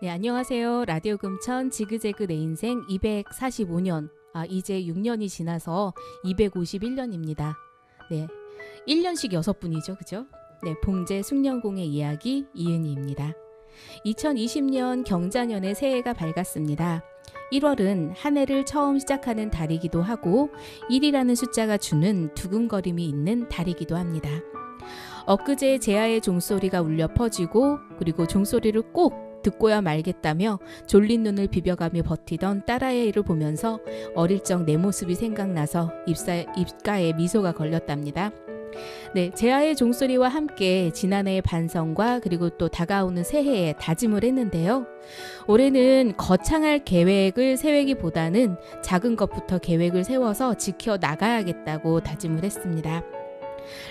네, 안녕하세요. 라디오 금천 지그재그 내 인생 245년. 아, 이제 6년이 지나서 251년입니다. 네. 1년씩 6분이죠. 그죠? 네, 봉제 숙련공의 이야기 이은희입니다. 2020년 경자년의 새해가 밝았습니다. 1월은 한 해를 처음 시작하는 달이기도 하고 1이라는 숫자가 주는 두근거림이 있는 달이기도 합니다. 엊그제 제아의 종소리가 울려 퍼지고 그리고 종소리를 꼭 듣고야 말겠다며 졸린 눈을 비벼가며 버티던 딸아이를 보면서 어릴 적 내 모습이 생각나서 입사, 입가에 미소가 걸렸답니다. 네, 제아의 종소리와 함께 지난해의 반성과 그리고 또 다가오는 새해에 다짐을 했는데요. 올해는 거창할 계획을 세우기보다는 작은 것부터 계획을 세워서 지켜 나가야겠다고 다짐을 했습니다.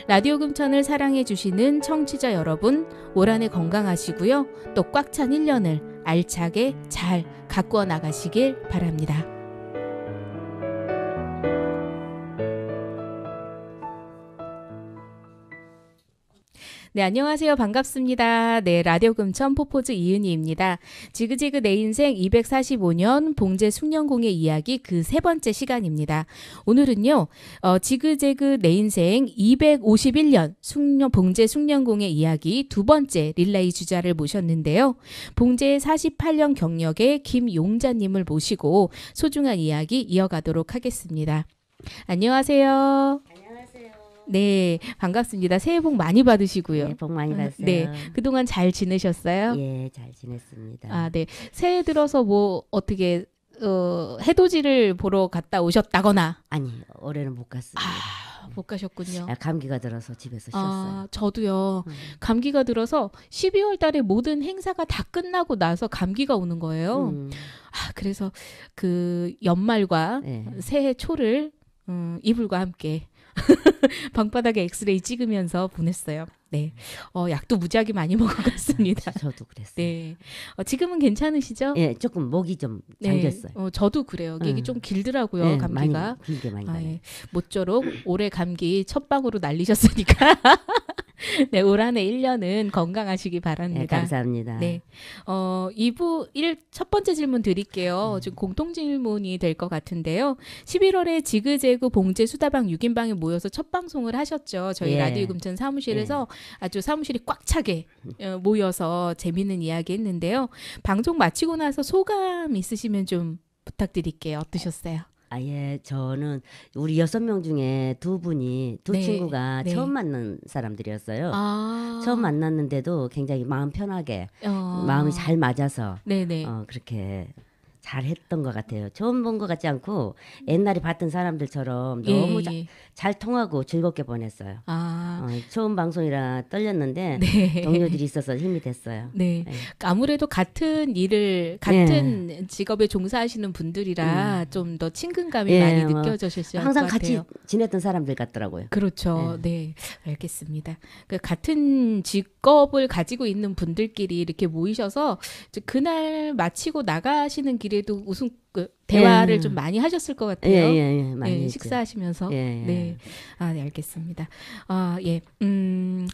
라디오 금천을 사랑해 주시는 청취자 여러분, 올 한해 건강하시고요. 또 꽉 찬 1년을 알차게 잘 가꾸어 나가시길 바랍니다. 네, 안녕하세요. 반갑습니다. 네, 라디오 금천 포포즈 이은희입니다. 지그지그 내 인생 245년 봉제 숙련공의 이야기 그 세 번째 시간입니다. 오늘은요, 어, 지그재그 내 인생 251년 숙련, 봉제 숙련공의 이야기 두 번째 릴레이 주자를 모셨는데요. 봉제 48년 경력의 김용자님을 모시고 소중한 이야기 이어가도록 하겠습니다. 안녕하세요. 네, 반갑습니다. 새해 복 많이 받으시고요. 네, 복 많이 네, 받으세요. 네, 그동안 잘 지내셨어요? 예, 잘 지냈습니다. 아, 네. 새해 들어서 뭐 어떻게 어, 해돋이를 보러 갔다 오셨다거나? 아니, 올해는 못 갔습니다. 아, 못 가셨군요. 아, 감기가 들어서 집에서 아, 쉬었어요. 아, 저도요. 음. 감기가 들어서 12월 달에 모든 행사가 다 끝나고 나서 감기가 오는 거예요. 음. 아, 그래서 그 연말과 네. 새해 초를 음, 이불과 함께 방바닥에 엑스레이 찍으면서 보냈어요. 네. 어, 약도 무지하게 많이 먹어것습니다 저도 그랬어요. 네. 어, 지금은 괜찮으시죠? 예, 조금 목이 좀 네. 잠겼어요. 네. 어, 저도 그래요. 이게 응. 좀 길더라고요, 네, 감기가. 많이, 길게 많이. 아, 예. 모쪼록 올해 감기 첫 방으로 날리셨으니까. 네, 올 한 해 1년은 건강하시기 바랍니다. 네, 감사합니다. 네. 어, 2부 1, 첫 번째 질문 드릴게요. 음. 지금 공통 질문이 될 것 같은데요. 11월에 지그재그 봉제 수다방 6인방에 모여서 첫 방송을 하셨죠. 저희 예. 라디오 금천 사무실에서 아주 사무실이 꽉 차게 어, 모여서 재밌는 이야기 했는데요. 방송 마치고 나서 소감 있으시면 좀 부탁드릴게요. 어떠셨어요? 아예 저는 우리 여섯 명 중에 두 분이 두 네, 친구가 네. 처음 만난 사람들이었어요. 아~ 처음 만났는데도 굉장히 마음 편하게 어~ 마음이 잘 맞아서 어, 그렇게 잘했던 것 같아요. 처음 본 것 같지 않고 옛날에 봤던 사람들처럼 예, 너무 예, 자, 잘 통하고 즐겁게 보냈어요. 아. 어, 처음 방송이라 떨렸는데 네. 동료들이 있어서 힘이 됐어요. 네. 네. 그러니까 아무래도 같은 일을 같은 네. 직업에 종사하시는 분들이라 음. 좀더 친근감이 예, 많이 뭐, 느껴졌을 항상 것 같아요. 같이 지냈던 사람들 같더라고요. 그렇죠. 네. 네, 알겠습니다. 그 같은 직업을 가지고 있는 분들끼리 이렇게 모이셔서 그날 마치고 나가시는 길이 그래도 웃음 그 예. 대화를 예. 좀 많이 하셨을 것 같아요. 예, 예, 예. 많이 예, 식사하시면서. 예, 예, 네. 아, 네, 알겠습니다. 아, 예. 음.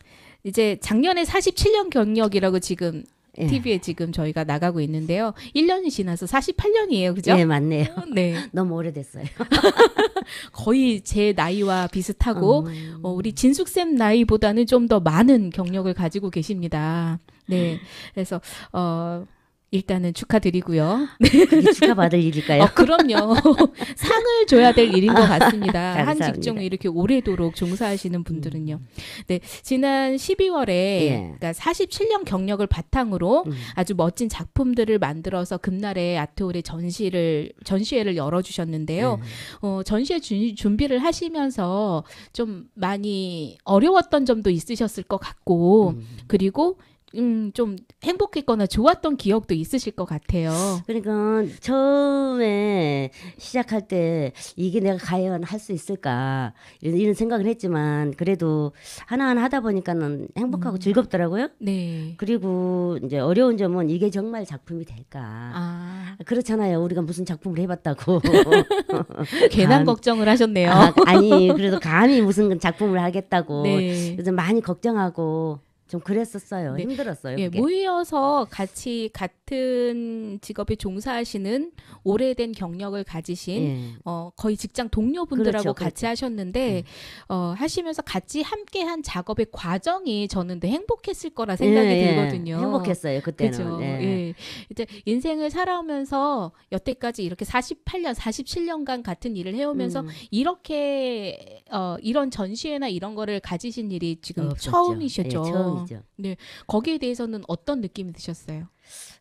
이제 작년에 47년 경력이라고 지금 예. TV에 지금 저희가 나가고 있는데요. 1년이 지나서 48년이에요. 그죠? 예, 어, 네, 맞네요. 네. 너무 오래됐어요. 거의 제 나이와 비슷하고, 음. 어, 우리 진숙쌤 나이보다는 좀 더 많은 경력을 가지고 계십니다. 네. 그래서, 어, 일단은 축하드리고요. 네, 축하받을 일일까요? 어, 그럼요. 상을 줘야 될 일인 것 같습니다. 아, 한 직종에 이렇게 오래도록 종사하시는 분들은요. 음. 네, 지난 12월에 예. 그러니까 47년 경력을 바탕으로 음. 아주 멋진 작품들을 만들어서 금날에 아트홀에 전시를 전시회를 열어주셨는데요. 예. 어, 전시회 주, 준비를 하시면서 좀 많이 어려웠던 점도 있으셨을 것 같고 음. 그리고 음, 좀 행복했거나 좋았던 기억도 있으실 것 같아요. 그러니까 처음에 시작할 때 이게 내가 과연 할 수 있을까 이런, 이런, 생각을 했지만 그래도 하나하나 하다 보니까는 행복하고 음. 즐겁더라고요. 네. 그리고 이제 어려운 점은 이게 정말 작품이 될까. 아. 그렇잖아요. 우리가 무슨 작품을 해봤다고. 괜한 감, 걱정을 하셨네요. 아, 니 그래도 감히 무슨 작품을 하겠다고. 네. 그래서 많이 걱정하고 좀 그랬었어요. 네. 힘들었어요. 예, 모여서 같이 같은 직업에 종사하시는 오래된 경력을 가지신 예. 어, 거의 직장 동료분들하고 그렇죠, 같이 그렇죠. 하셨는데 예. 어, 하시면서 같이 함께한 작업의 과정이 저는 더 행복했을 거라 예, 생각이 예. 들거든요. 행복했어요 그때는. 예. 예. 이제 인생을 살아오면서 여태까지 이렇게 48년, 47년간 같은 일을 해오면서 음. 이렇게 어, 이런 전시회나 이런 거를 가지신 일이 지금 없었죠. 처음이셨죠. 처음 거죠. 그렇죠. 네, 거기에 대해서는 어떤 느낌이 드셨어요?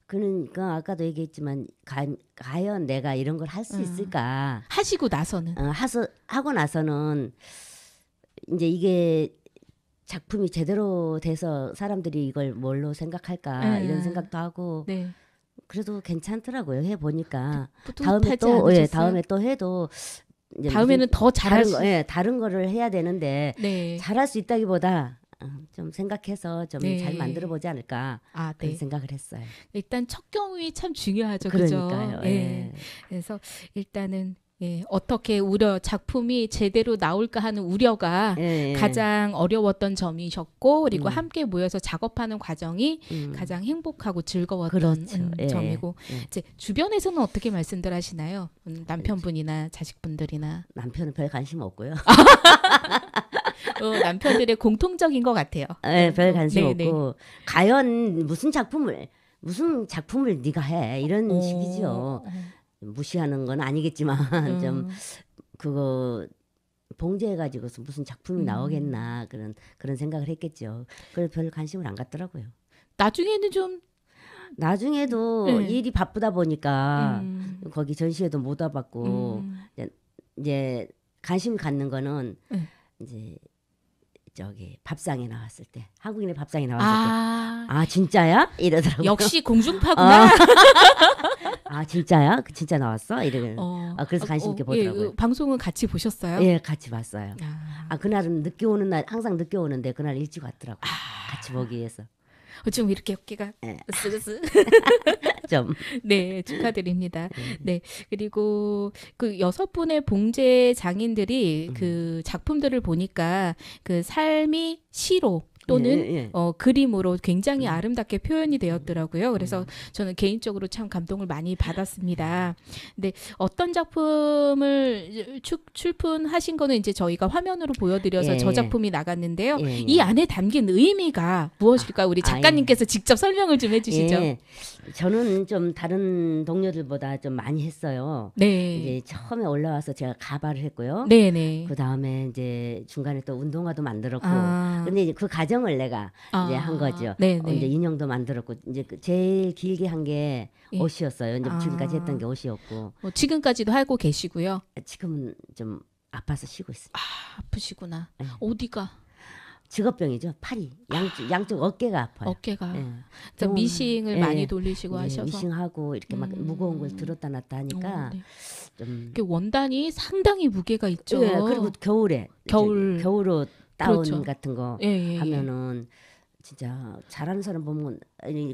그러니까 아까도 얘기했지만 가, 과연 내가 이런 걸 할수 음. 있을까? 하시고 나서는 어, 하서, 하고 나서는 이제 이게 작품이 제대로 돼서 사람들이 이걸 뭘로 생각할까 네. 이런 생각도 하고 네. 그래도 괜찮더라고요 해 보니까 네. 다음에 또 예, 다음에 또 해도 다음에는 더 잘할 다른 수 예, 다른 거를 해야 되는데 네. 잘할 수 있다기보다 어, 좀 생각해서 좀잘 네. 만들어 보지 않을까 아, 그런 네. 생각을 했어요. 일단 첫경험참 중요하죠. 그러니까요. 그죠? 예. 예. 그래서 일단은 예, 어떻게 우려 작품이 제대로 나올까 하는 우려가 예, 예, 가장 어려웠던 점이셨고 그리고 음. 함께 모여서 작업하는 과정이 음. 가장 행복하고 즐거웠던 그렇죠. 음, 예, 점이고 예. 이제 주변에서는 어떻게 말씀들 하시나요? 음, 남편분이나 자식분들이나 남편은 별 관심 없고요. 어, 남편들의 공통적인 것 같아요. 아, 네, 별 어, 관심 네, 네, 없고 과연 무슨 작품을 무슨 작품을 네가 해 이런 오. 어, 식이죠. 어. 무시하는 건 아니겠지만 음. 좀 그거 봉제해가지고서 무슨 작품이 음. 나오겠나 그런 그런 생각을 했겠죠. 그걸 별 관심을 안 갖더라고요. 나중에는 좀 나중에도 네. 일이 바쁘다 보니까 음. 거기 전시회도 못 와봤고 음. 이제, 이제 관심 갖는 거는 네. 이제 저기 밥상에 나왔을 때 한국인의 밥상에 나왔을 아... 때아 진짜야 이러더라고 역시 공중파구나 어. 아 진짜야 그 진짜 나왔어 이러면 어. 아, 그래서 어, 관심 있게 어, 예, 보더라고요 예, 방송은 같이 보셨어요 예 같이 봤어요 아, 아 그날은 늦게 오는 날 항상 늦게 오는데 그날 일찍 왔더라고 요 같이 보기 위해서 어, 좀 이렇게 어깨가 쓰르스 예. 좀. 네, 축하드립니다. 음. 네. 그리고 그 여섯 분의 봉제 장인들이 음. 그 작품들을 보니까 그 삶이 시로 또는 예, 예, 예. 어, 그림으로 굉장히 음. 아름답게 표현이 되었더라고요. 그래서 음. 저는 개인적으로 참 감동을 많이 받았습니다. 근데 어떤 작품을 출품하신 거는 이제 저희가 화면으로 보여드려서 저 예. 작품이 나갔는데요. 예, 이 안에 담긴 의미가 무엇일까? 우리 아, 작가님께서 직접 설명을 좀 해주시죠. 저는 좀 다른 동료들보다 좀 많이 했어요. 네. 이제 처음에 올라와서 제가 가발을 했고요. 네네. 그 다음에 이제 중간에 또 운동화도 만들었고. 아. 근데 그 과정 인형을 내가 아, 이제 한 아, 거죠. 네, 어, 네. 이제 인형도 만들었고 이제 그 제일 길게 한게 예. 옷이었어요. 이제 아. 지금까지 했던 게 옷이었고. 뭐 지금까지도 하고 계시고요. 지금은 좀 아파서 쉬고 있습니다. 아, 프시구나 네. 예. 어디가? 직업병이죠. 팔이 양쪽, 양쪽 어깨가 아파요. 어깨가. 예. 미싱을 예. 많이 돌리시고 예. 하셔서 미싱하고 이렇게 막 음. 무거운 걸 들었다 놨다 하니까 오, 어, 네. 좀 원단이 상당히 무게가 있죠. 예, 그리고 겨울에 겨울 겨울옷 다운 그렇죠. 같은 거 예, 예, 예, 하면은 진짜 잘하는 사람 보면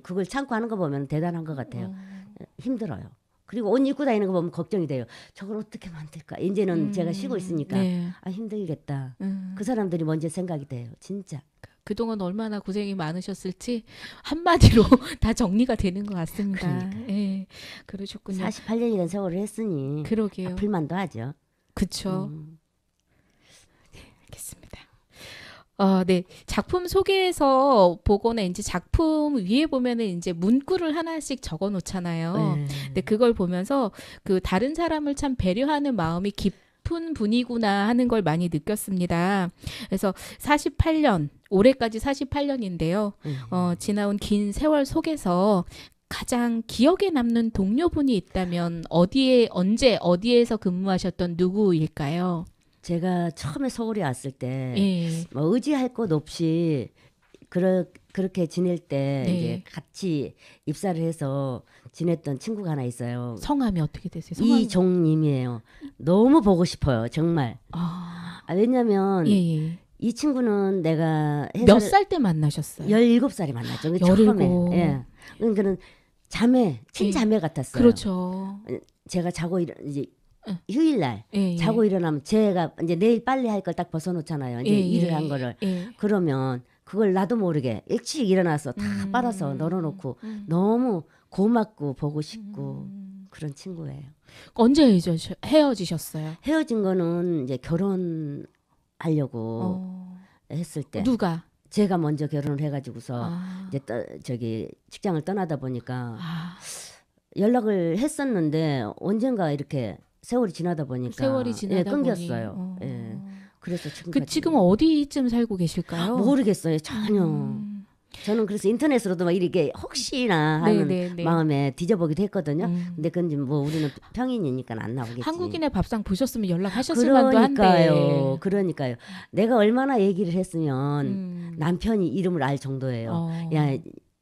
그걸 참고 하는 거 보면 대단한 것 같아요. 어. 힘들어요. 그리고 옷 입고 다니는 거 보면 걱정이 돼요. 저걸 어떻게 만들까? 이제는 음. 제가 쉬고 있으니까 네. 아 힘들겠다. 음. 그 사람들이 먼저 생각이 돼요. 진짜. 그, 그동안 얼마나 고생이 많으셨을지 한마디로 다 정리가 되는 것 같습니다. 그러니까. 예. 그러셨군요. 48년이란 세월을 했으니 그러게요. 아플만도 하죠. 그렇죠. 음. 아, 네. 작품 소개에서 보거나 이제 작품 위에 보면은 이제 문구를 하나씩 적어 놓잖아요. 네. 근데 그걸 보면서 그 다른 사람을 참 배려하는 마음이 깊은 분이구나 하는 걸 많이 느꼈습니다. 그래서 48년, 올해까지 48년인데요. 음. 어, 지나온 긴 세월 속에서 가장 기억에 남는 동료분이 있다면 어디에, 언제, 어디에서 근무하셨던 누구일까요? 제가 처음에 서울에 왔을 때 예. 뭐 의지할 곳 없이 그러, 그렇게 지낼 때 네. 이제 같이 입사를 해서 지냈던 친구가 하나 있어요. 성함이 어떻게 되세요? 성함이... 이종님이에요. 너무 보고 싶어요, 정말. 아, 아 왜냐면 예. 예. 이 친구는 내가 몇 살 때 만나셨어요? 17살에 만났죠. 처음에. 예. 그러니까 자매, 예. 친자매 예. 같았어요. 그렇죠. 제가 자고 이제 예. 휴일날 예, 예. 자고 일어나면 제가 이제 내일 빨리 할 걸 딱 벗어놓잖아요. 이제 예, 예, 일을 한 거를 예. 그러면 그걸 나도 모르게 일찍 일어나서 다 음. 빨아서 음, 널어놓고 음. 너무 고맙고 보고 싶고 음. 그런 친구예요. 언제 헤어지셨어요? 헤어진 거는 이제 결혼하려고 어. 했을 때 누가 제가 먼저 결혼을 해가지고서 아. 이제 떠, 저기 직장을 떠나다 보니까. 아. 연락을 했었는데 언젠가 이렇게 세월이 지나다 보니까 세월이 예, 지나다 예, 끊겼어요. 보니. 어. 예. 그래서 지금 그 지금 어디쯤 살고 계실까요? 모르겠어요 전혀. 음. 저는 그래서 인터넷으로도 막 이렇게 혹시나 네, 하는 네네네. 네. 마음에 뒤져보기도 했거든요. 음. 근데 그건 뭐 우리는 평인이니까 안 나오겠지. 한국인의 밥상 보셨으면 연락하셨을 그러니까요. 그러니까요. 내가 얼마나 얘기를 했으면 음. 남편이 이름을 알 정도예요. 어. 야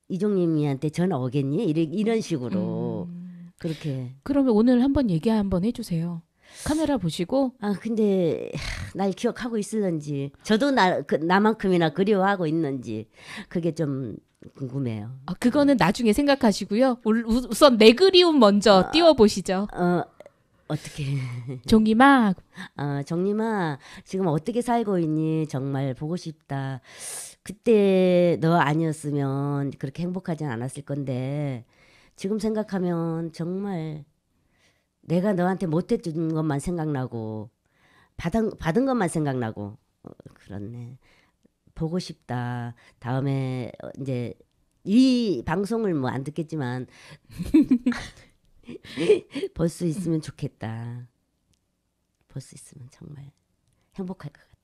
이종님이한테 전화 오겠니? 이런 식으로. 음. 그렇게. 그러면 오늘 한번 얘기 한번 해주세요. 카메라 보시고. 아 근데 날 기억하고 있었는지 저도 나 그, 나만큼이나 그리워하고 있는지 그게 좀 궁금해요. 아 그거는 나중에 생각하시고요. 우, 우선 내 그리움 먼저 어, 띄워보시죠. 어 어떻게? 종림아. 어 종림아 지금 어떻게 살고 있니? 정말 보고 싶다. 그때 너 아니었으면 그렇게 행복하진 않았을 건데 지금 생각하면 정말 내가 너한테 못해준 것만 생각나고 받은 받은 것만 생각나고 어, 그렇네. 보고 싶다. 다음에 어, 이제 이 방송을 뭐 안 듣겠지만 볼 수 있으면 좋겠다. 볼 수 있으면 정말 행복할 것 같아.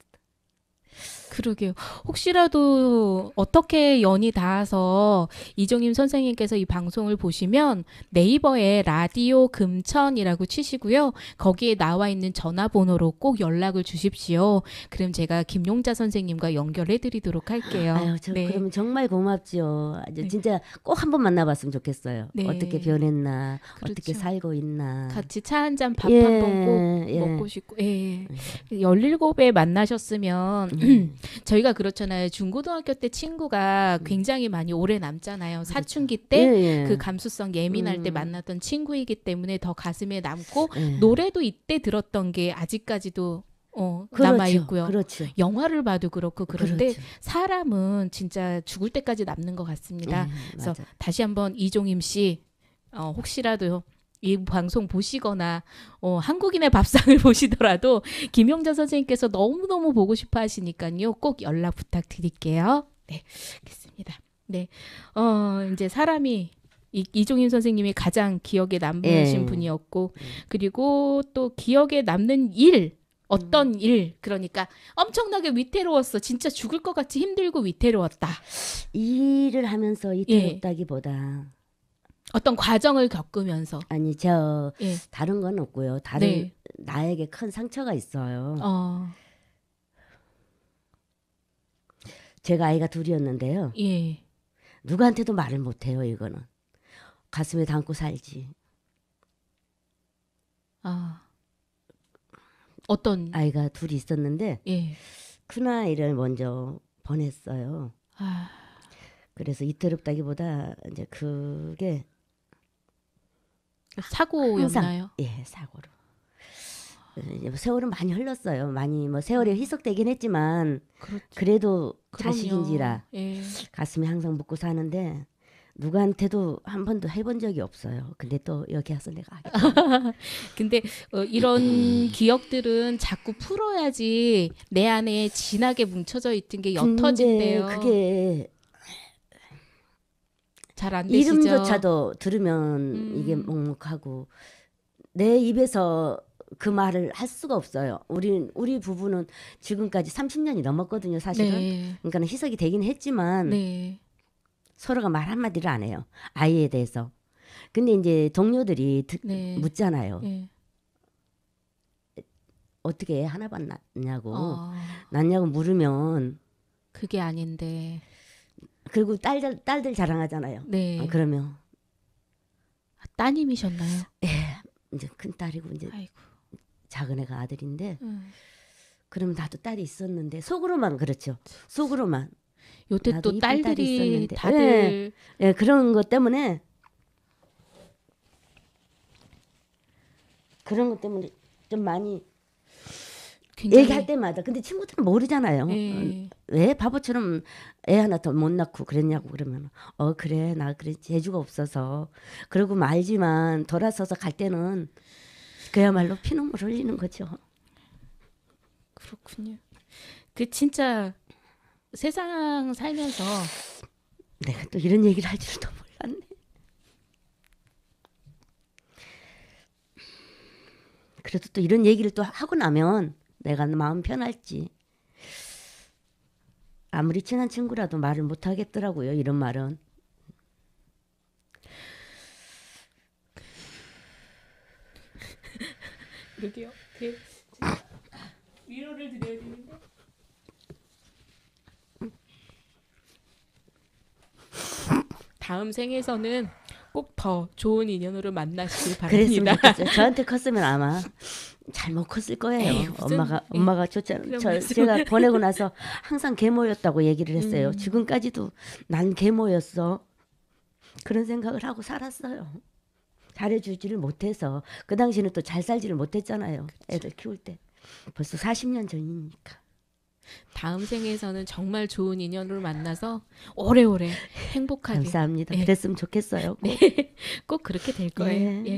그러게요. 혹시라도 어떻게 연이 닿아서 이종임 선생님께서 이 방송을 보시면 네이버에 라디오 금천이라고 치시고요. 거기에 나와 있는 전화번호로 꼭 연락을 주십시오. 그럼 제가 김용자 선생님과 연결해 드리도록 할게요. 아유, 저 네. 그러면 정말 고맙죠. 네. 진짜 네. 꼭 한번 만나봤으면 좋겠어요. 네. 어떻게 변했나, 그렇죠. 어떻게 살고 있나. 같이 차 한 잔 밥 한 번꼭 예. 예. 먹고 싶고. 예. 17에 만나셨으면 음. 저희가 그렇잖아요. 중고등학교 때 친구가 음. 굉장히 많이 오래 남잖아요. 그렇죠. 사춘기 때그 예, 예. 그 감수성 예민할 음. 때 만났던 친구이기 때문에 더 가슴에 남고 예. 노래도 이때 들었던 게 아직까지도 어, 그렇죠, 남아 있고요. 그렇죠. 영화를 봐도 그렇고 그런데 그렇죠. 사람은 진짜 죽을 때까지 남는 것 같습니다. 예, 그래서 맞아. 다시 한번 이종임 씨 어, 혹시라도 요이 방송 보시거나 어, 한국인의 밥상을 보시더라도 김용자 선생님께서 너무너무 보고 싶어 하시니까요. 꼭 연락 부탁드릴게요. 네, 알겠습니다. 네, 어, 이제 사람이 이, 이종임 선생님이 가장 기억에 남으신 예. 분이었고 음. 그리고 또 기억에 남는 일 어떤 음. 일 그러니까 엄청나게 위태로웠어 진짜 죽을 것 같이 힘들고 위태로웠다 일을 하면서 예. 위태롭다기보다 예. 어떤 과정을 겪으면서 아니 저 예. 다른 건 없고요. 다른 네. 나에게 큰 상처가 있어요. 어. 제가 아이가 둘이었는데요. 예. 누구한테도 말을 못 해요, 이거는. 가슴에 담고 살지. 아. 어떤 아이가 둘이 있었는데 예. 큰 아이를 먼저 보냈어요. 아. 그래서 이태롭다기보다 이제 그게 사고였나요? 항상, 예, 사고로. 뭐 세월은 많이 흘렀어요. 많이 뭐 세월에 음. 희석되긴 했지만 그렇죠. 그래도 그럼요. 자식인지라 예. 가슴에 항상 묻고 사는데 누구한테도 한 번도 해본 적이 없어요. 근데 또 여기 와서 내가 근데 어, 이런 음. 기억들은 자꾸 풀어야지 내 안에 진하게 뭉쳐져 있던 게 옅어진대요. 그게 잘안 되시죠? 이름조차도 들으면 음. 이게 묵묵하고내 입에서 그 말을 할 수가 없어요. 우리 우리 부부는 지금까지 30년이 넘었거든요, 사실은. 네. 그러니까 희석이 되긴 했지만 네. 서로가 말 한마디를 안 해요. 아이에 대해서. 근데 이제 동료들이 드, 네. 묻잖아요. 예. 어떻게 하나만 냐고 어. 낳냐고 물으면 그게 아닌데 그리고 딸들 딸들 자랑하잖아요. 네. 어, 그러면 아, 따님이셨나요? 예. 이제 큰 딸이고 이제 아이고. 작은 애가 아들인데 음. 그러면 나도 딸이 있었는데 속으로만 그렇죠. 속으로만. 요때 또 딸들이 다들 예, 예, 그런 것 때문에 그런 것 때문에 좀 많이 굉장히... 얘기할 때마다 근데 친구들은 모르잖아요. 네. 왜 바보처럼 애 하나 더 못 낳고 그랬냐고 그러면 어 그래 나 그래 재주가 없어서 그러고 말지만 돌아서서 갈 때는 그야말로 피눈물 흘리는 거죠. 그렇군요. 그 진짜 세상 살면서 내가 또 이런 얘기를 할 줄도 몰랐네. 그래도 또 이런 얘기를 또 하고 나면 내가 마음 편할지. 아무리 친한 친구라도 말을 못 하겠더라고요. 이런 말은. 그게요그 네. 위로를 드려야 되는데. 다음 생에서는 꼭더 좋은 인연으로 만나시길 바랍니다. 그 저한테 컸으면 아마 잘못 컸을 거예요. 에이, 네, 엄마가 에이, 예. 엄마가 저, 저 제가 보내고 나서 항상 계모였다고 얘기를 했어요. 음. 지금까지도 난 계모였어. 그런 생각을 하고 살았어요. 잘해주지를 못해서 그당시는또 잘 살지를 못했잖아요. 그쵸. 애들 키울 때 벌써 40년 전이니까. 다음 생에서는 정말 좋은 인연으로 만나서 오래오래 행복하게 감사합니다. 예. 그랬으면 좋겠어요. 꼭, 네. 꼭 그렇게 될 네. 거예요. 예.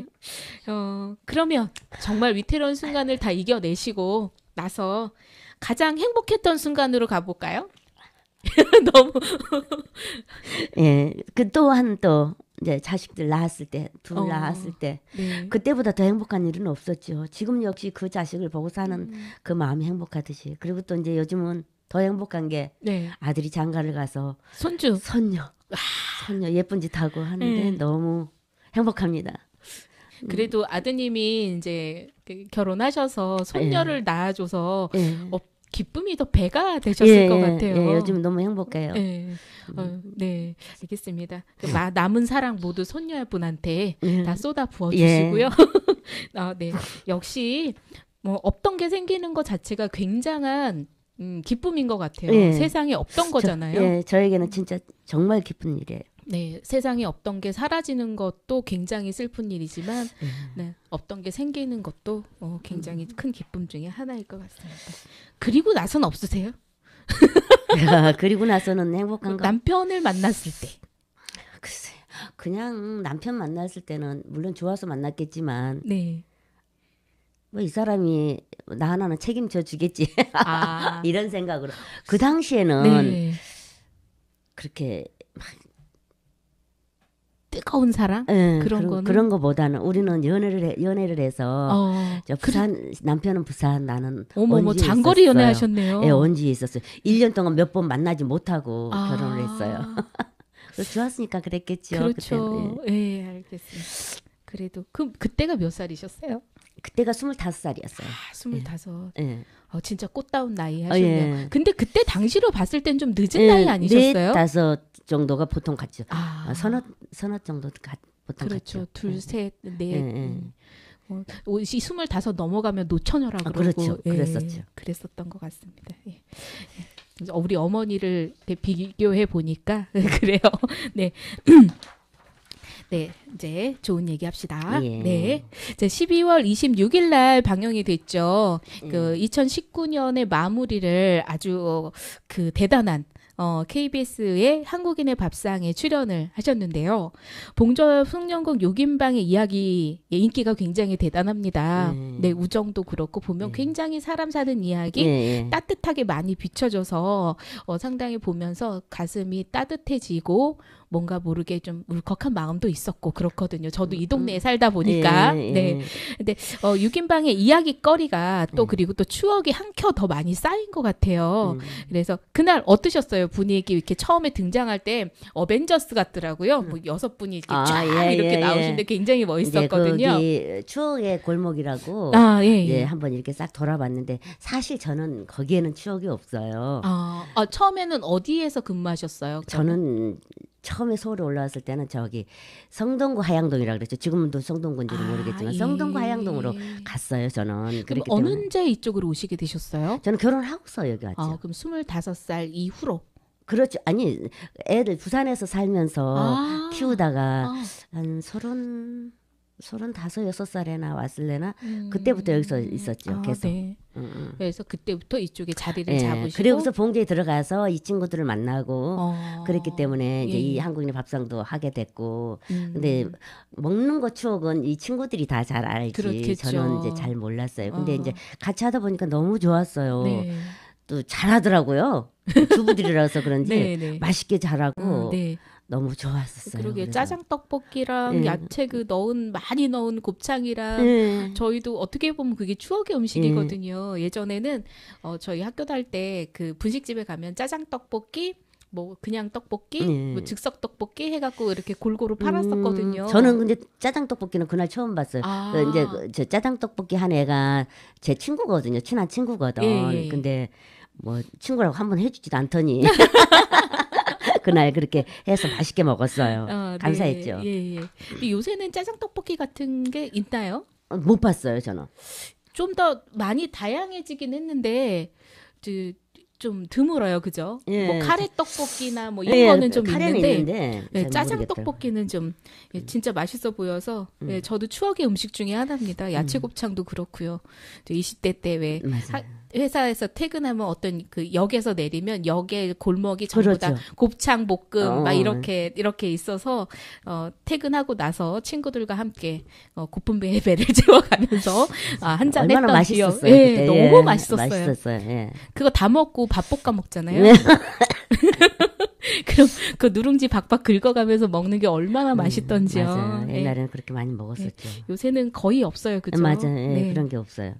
예. 어, 그러면 정말 위태로운 순간을 다 이겨내시고 나서 가장 행복했던 순간으로 가볼까요? 너무 예, 그 또한 또 이제 자식들 낳았을 때, 둘 어. 낳았을 때 네. 그때보다 더 행복한 일은 없었죠. 지금 역시 그 자식을 보고 사는 음. 그 마음이 행복하듯이. 그리고 또 이제 요즘은 더 행복한 게 네. 아들이 장가를 가서 손주 손녀 아. 손녀 예쁜 짓 하고 하는데 음. 너무 행복합니다. 음. 그래도 음. 아드님이 이제 그 결혼하셔서 손녀를 네. 낳아줘서 네. 기쁨이 더 배가 되셨을 예, 것 예, 같아요. 예, 요즘 너무 행복해요. 예. 음. 어, 네, 알겠습니다. 그 마, 남은 사랑 모두 손녀분한테 예. 다 쏟아 부어 예. 주시고요. 아, 네, 역시 뭐 없던 게 생기는 것 자체가 굉장한 음, 기쁨인 것 같아요. 세상에 없던 거잖아요. 예, 저에게는 진짜 정말 기쁜 일이에요. 네, 세상에 없던 게 사라지는 것도 굉장히 슬픈 일이지만, 네, 네 없던 게 생기는 것도 어, 굉장히 음. 큰 기쁨 중에 하나일 것 같습니다. 그리고 나선 없으세요? 아, 그리고 나서는 행복한 그 거. 남편을 만났을 때. 글쎄, 그냥 남편 만났을 때는 물론 좋아서 만났겠지만, 네. 뭐이 사람이 나 하나는 책임져 주겠지 아. 이런 생각으로 그 당시에는 네. 그렇게 막 뜨거운 사랑 응, 예, 그런 그, 거는 그런 거보다는 우리는 연애를 해, 연애를 해서 어, 저 부산 그래. 남편은 부산 나는 어머뭐 장거리 연애하셨네요. 예, 원지에 있었어요. 1년 동안 몇 번 만나지 못하고 아. 결혼을 했어요. 좋았으니까 그랬겠죠. 그렇죠. 그때는. 예, 예 알겠습니다. 그래도 그 그때가 몇 살이셨어요? 그때가 스물다섯 살이었어요. 아, 스물다섯. 예. 예. 어, 진짜 꽃다운 나이 어, 하셨네요. 예. 근데 그때 당시로 봤을 땐 좀 늦은 예, 나이 아니셨어요? 넷, 다섯 정도가 보통 같죠. 아. 아 서너 서너 정도 가, 보통 그렇죠. 같죠. 둘, 네. 셋, 넷. 네. 음. 어, 이 스물다섯 넘어가면 노처녀라고 아, 그렇죠. 예, 그랬었죠. 그랬었던 것 같습니다. 예. 우리 어머니를 비교해 보니까 그래요. 네. 네, 이제 좋은 얘기 합시다. 예. 네. 자, 12월 26일 날 방영이 됐죠. 그 음. 그 2019년의 마무리를 아주 어, 그 대단한 어, KBS의 한국인의 밥상에 출연을 하셨는데요. 봉절 흑년곡 요긴방의 이야기 인기가 굉장히 대단합니다. 음. 네, 우정도 그렇고 보면 음. 굉장히 사람 사는 이야기 네. 따뜻하게 많이 비춰져서 어, 상당히 보면서 가슴이 따뜻해지고 뭔가 모르게 좀 울컥한 마음도 있었고 그렇거든요. 저도 이 동네에 음. 살다 보니까 예, 예, 예. 네. 근데 어, 6인방의 이야기거리가 또 음. 그리고 또 추억이 한 켜 더 많이 쌓인 것 같아요. 음. 그래서 그날 어떠셨어요? 분위기 이렇게 처음에 등장할 때 어벤져스 같더라고요. 뭐 음. 여섯 분이 이렇게 아, 쫙 예, 이렇게 예, 나오시는데 예. 굉장히 멋있었거든요. 예, 추억의 골목이라고 아, 예, 예, 예. 한번 이렇게 싹 돌아봤는데 사실 저는 거기에는 추억이 없어요. 아, 아 처음에는 어디에서 근무하셨어요? 저는 처음에 서울에 올라왔을 때는 저기 성동구 하양동이라 그랬죠. 지금은 성동구인지는 아, 모르겠지만 예, 성동구 하양동으로 예, 갔어요. 저는. 그럼 어느 이쪽으로 오시게 되셨어요? 저는 결혼하고서 여기 왔죠. 아, 그럼 스물살 이후로. 그렇죠. 아니 애들 부산에서 살면서 아~ 키우다가 아. 한 서른 서른 다섯 여섯 살에나 왔을래나 음. 그때부터 여기서 있었죠. 아, 계속. 네. 음. 그래서 그때부터 이쪽에 아, 자리를 네. 잡으시고 그리고서 봉제에 들어가서 이 친구들을 만나고 어. 그랬기 때문에 이제 예. 이 예. 한국인의 밥상도 하게 됐고 음. 근데 먹는 거 추억은 이 친구들이 다 잘 알지 그렇겠죠. 저는 이제 잘 몰랐어요. 근데 어. 이제 같이 하다 보니까 너무 좋았어요. 네. 또 잘하더라고요. 주부들이라서 그런지 네, 네. 맛있게 잘하고 음, 네. 너무 좋았었어요. 그러게 짜장 떡볶이랑 네. 야채 그 넣은 많이 넣은 곱창이랑 네. 저희도 어떻게 보면 그게 추억의 음식이거든요. 네. 예전에는 어, 저희 학교 다닐 때 그 분식집에 가면 짜장 떡볶이 뭐 그냥 떡볶이, 네. 뭐 즉석 떡볶이 해갖고 이렇게 골고루 팔았었거든요. 음, 저는 근데 짜장 떡볶이는 그날 처음 봤어요. 아. 그 이제 그저 짜장 떡볶이 한 애가 제 친구거든요. 친한 친구거든. 예. 예, 예. 근데 뭐 친구라고 한 번 해주지도 않더니 그날 그렇게 해서 맛있게 먹었어요. 어, 네. 감사했죠. 예, 예. 요새는 짜장 떡볶이 같은 게 있나요? 어, 못 봤어요, 저는. 좀 더 많이 다양해지긴 했는데 그좀 드물어요, 그죠? 예. 뭐 카레 떡볶이나 뭐 이런 예, 거는 좀 있는데, 있는데 예, 짜장 떡볶이는 좀 예, 음. 진짜 맛있어 보여서 예, 음. 예, 저도 추억의 음식 중에 하나입니다. 야채 음. 곱창도 그렇고요. 20대 때왜 회사에서 퇴근하면 어떤 그 역에서 내리면 역의 골목이 전부 그렇죠. 다 곱창 볶음 어. 막 네. 이렇게 이렇게 있어서 어 퇴근하고 나서 친구들과 함께 어 고픈 배에 배를 채워가면서 아한잔 했던 맛있었어요, 기억. 예, 네, 너무 예, 맛있었어요. 맛있었어요. 예. 그거 다 먹고 밥 볶아 먹잖아요. 네. 그럼 그 누룽지 박박 긁어가면서 먹는 게 얼마나 음, 맛있던지요. 음, 맞아요. 옛날에는 예. 그렇게 많이 먹었었죠. 예. 요새는 거의 없어요, 그죠? 맞아요. 예, 네. 그런 게 없어요.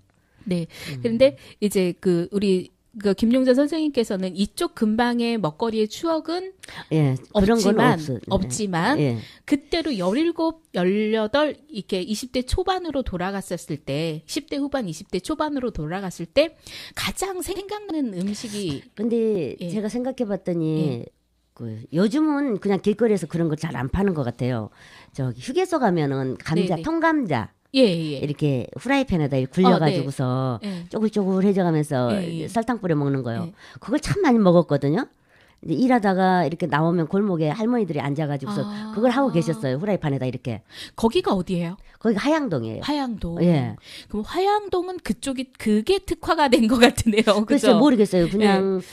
네. 음. 그런데 이제 그 우리 그 김용자 선생님께서는 이쪽 근방의 먹거리의 추억은 예, 없지만 예. 없지만 예. 그때로 17, 18 이렇게 2 0대 초반으로 돌아갔었을 때1 0대 후반 2 0대 초반으로 돌아갔을 때 가장 생각나는 음식이 근데 예. 제가 생각해 봤더니 예. 그 요즘은 그냥 길거리에서 그런 걸 잘 안 파는 것 같아요. 저기 휴게소 가면은 감자, 네네. 네. 통감자 예, 예. 이렇게 후라이팬에다 이렇게 어, 네. 굴려가지고서 아, 네. 쪼글쪼글해져가면서 예, 설탕 예, 예. 뿌려 먹는 거요. 예. 그걸 참 많이 먹었거든요. 일하다가 이렇게 나오면 골목에 할머니들이 앉아가지고서 아~ 그걸 하고 계셨어요. 후라이팬에다 이렇게. 거기가 어디예요? 거기 가 하양동이에요. 하양동. 예. 그럼 하양동은 그쪽이 그게 특화가 된 것 같은데요. 그죠? 글 모르겠어요. 그냥 예.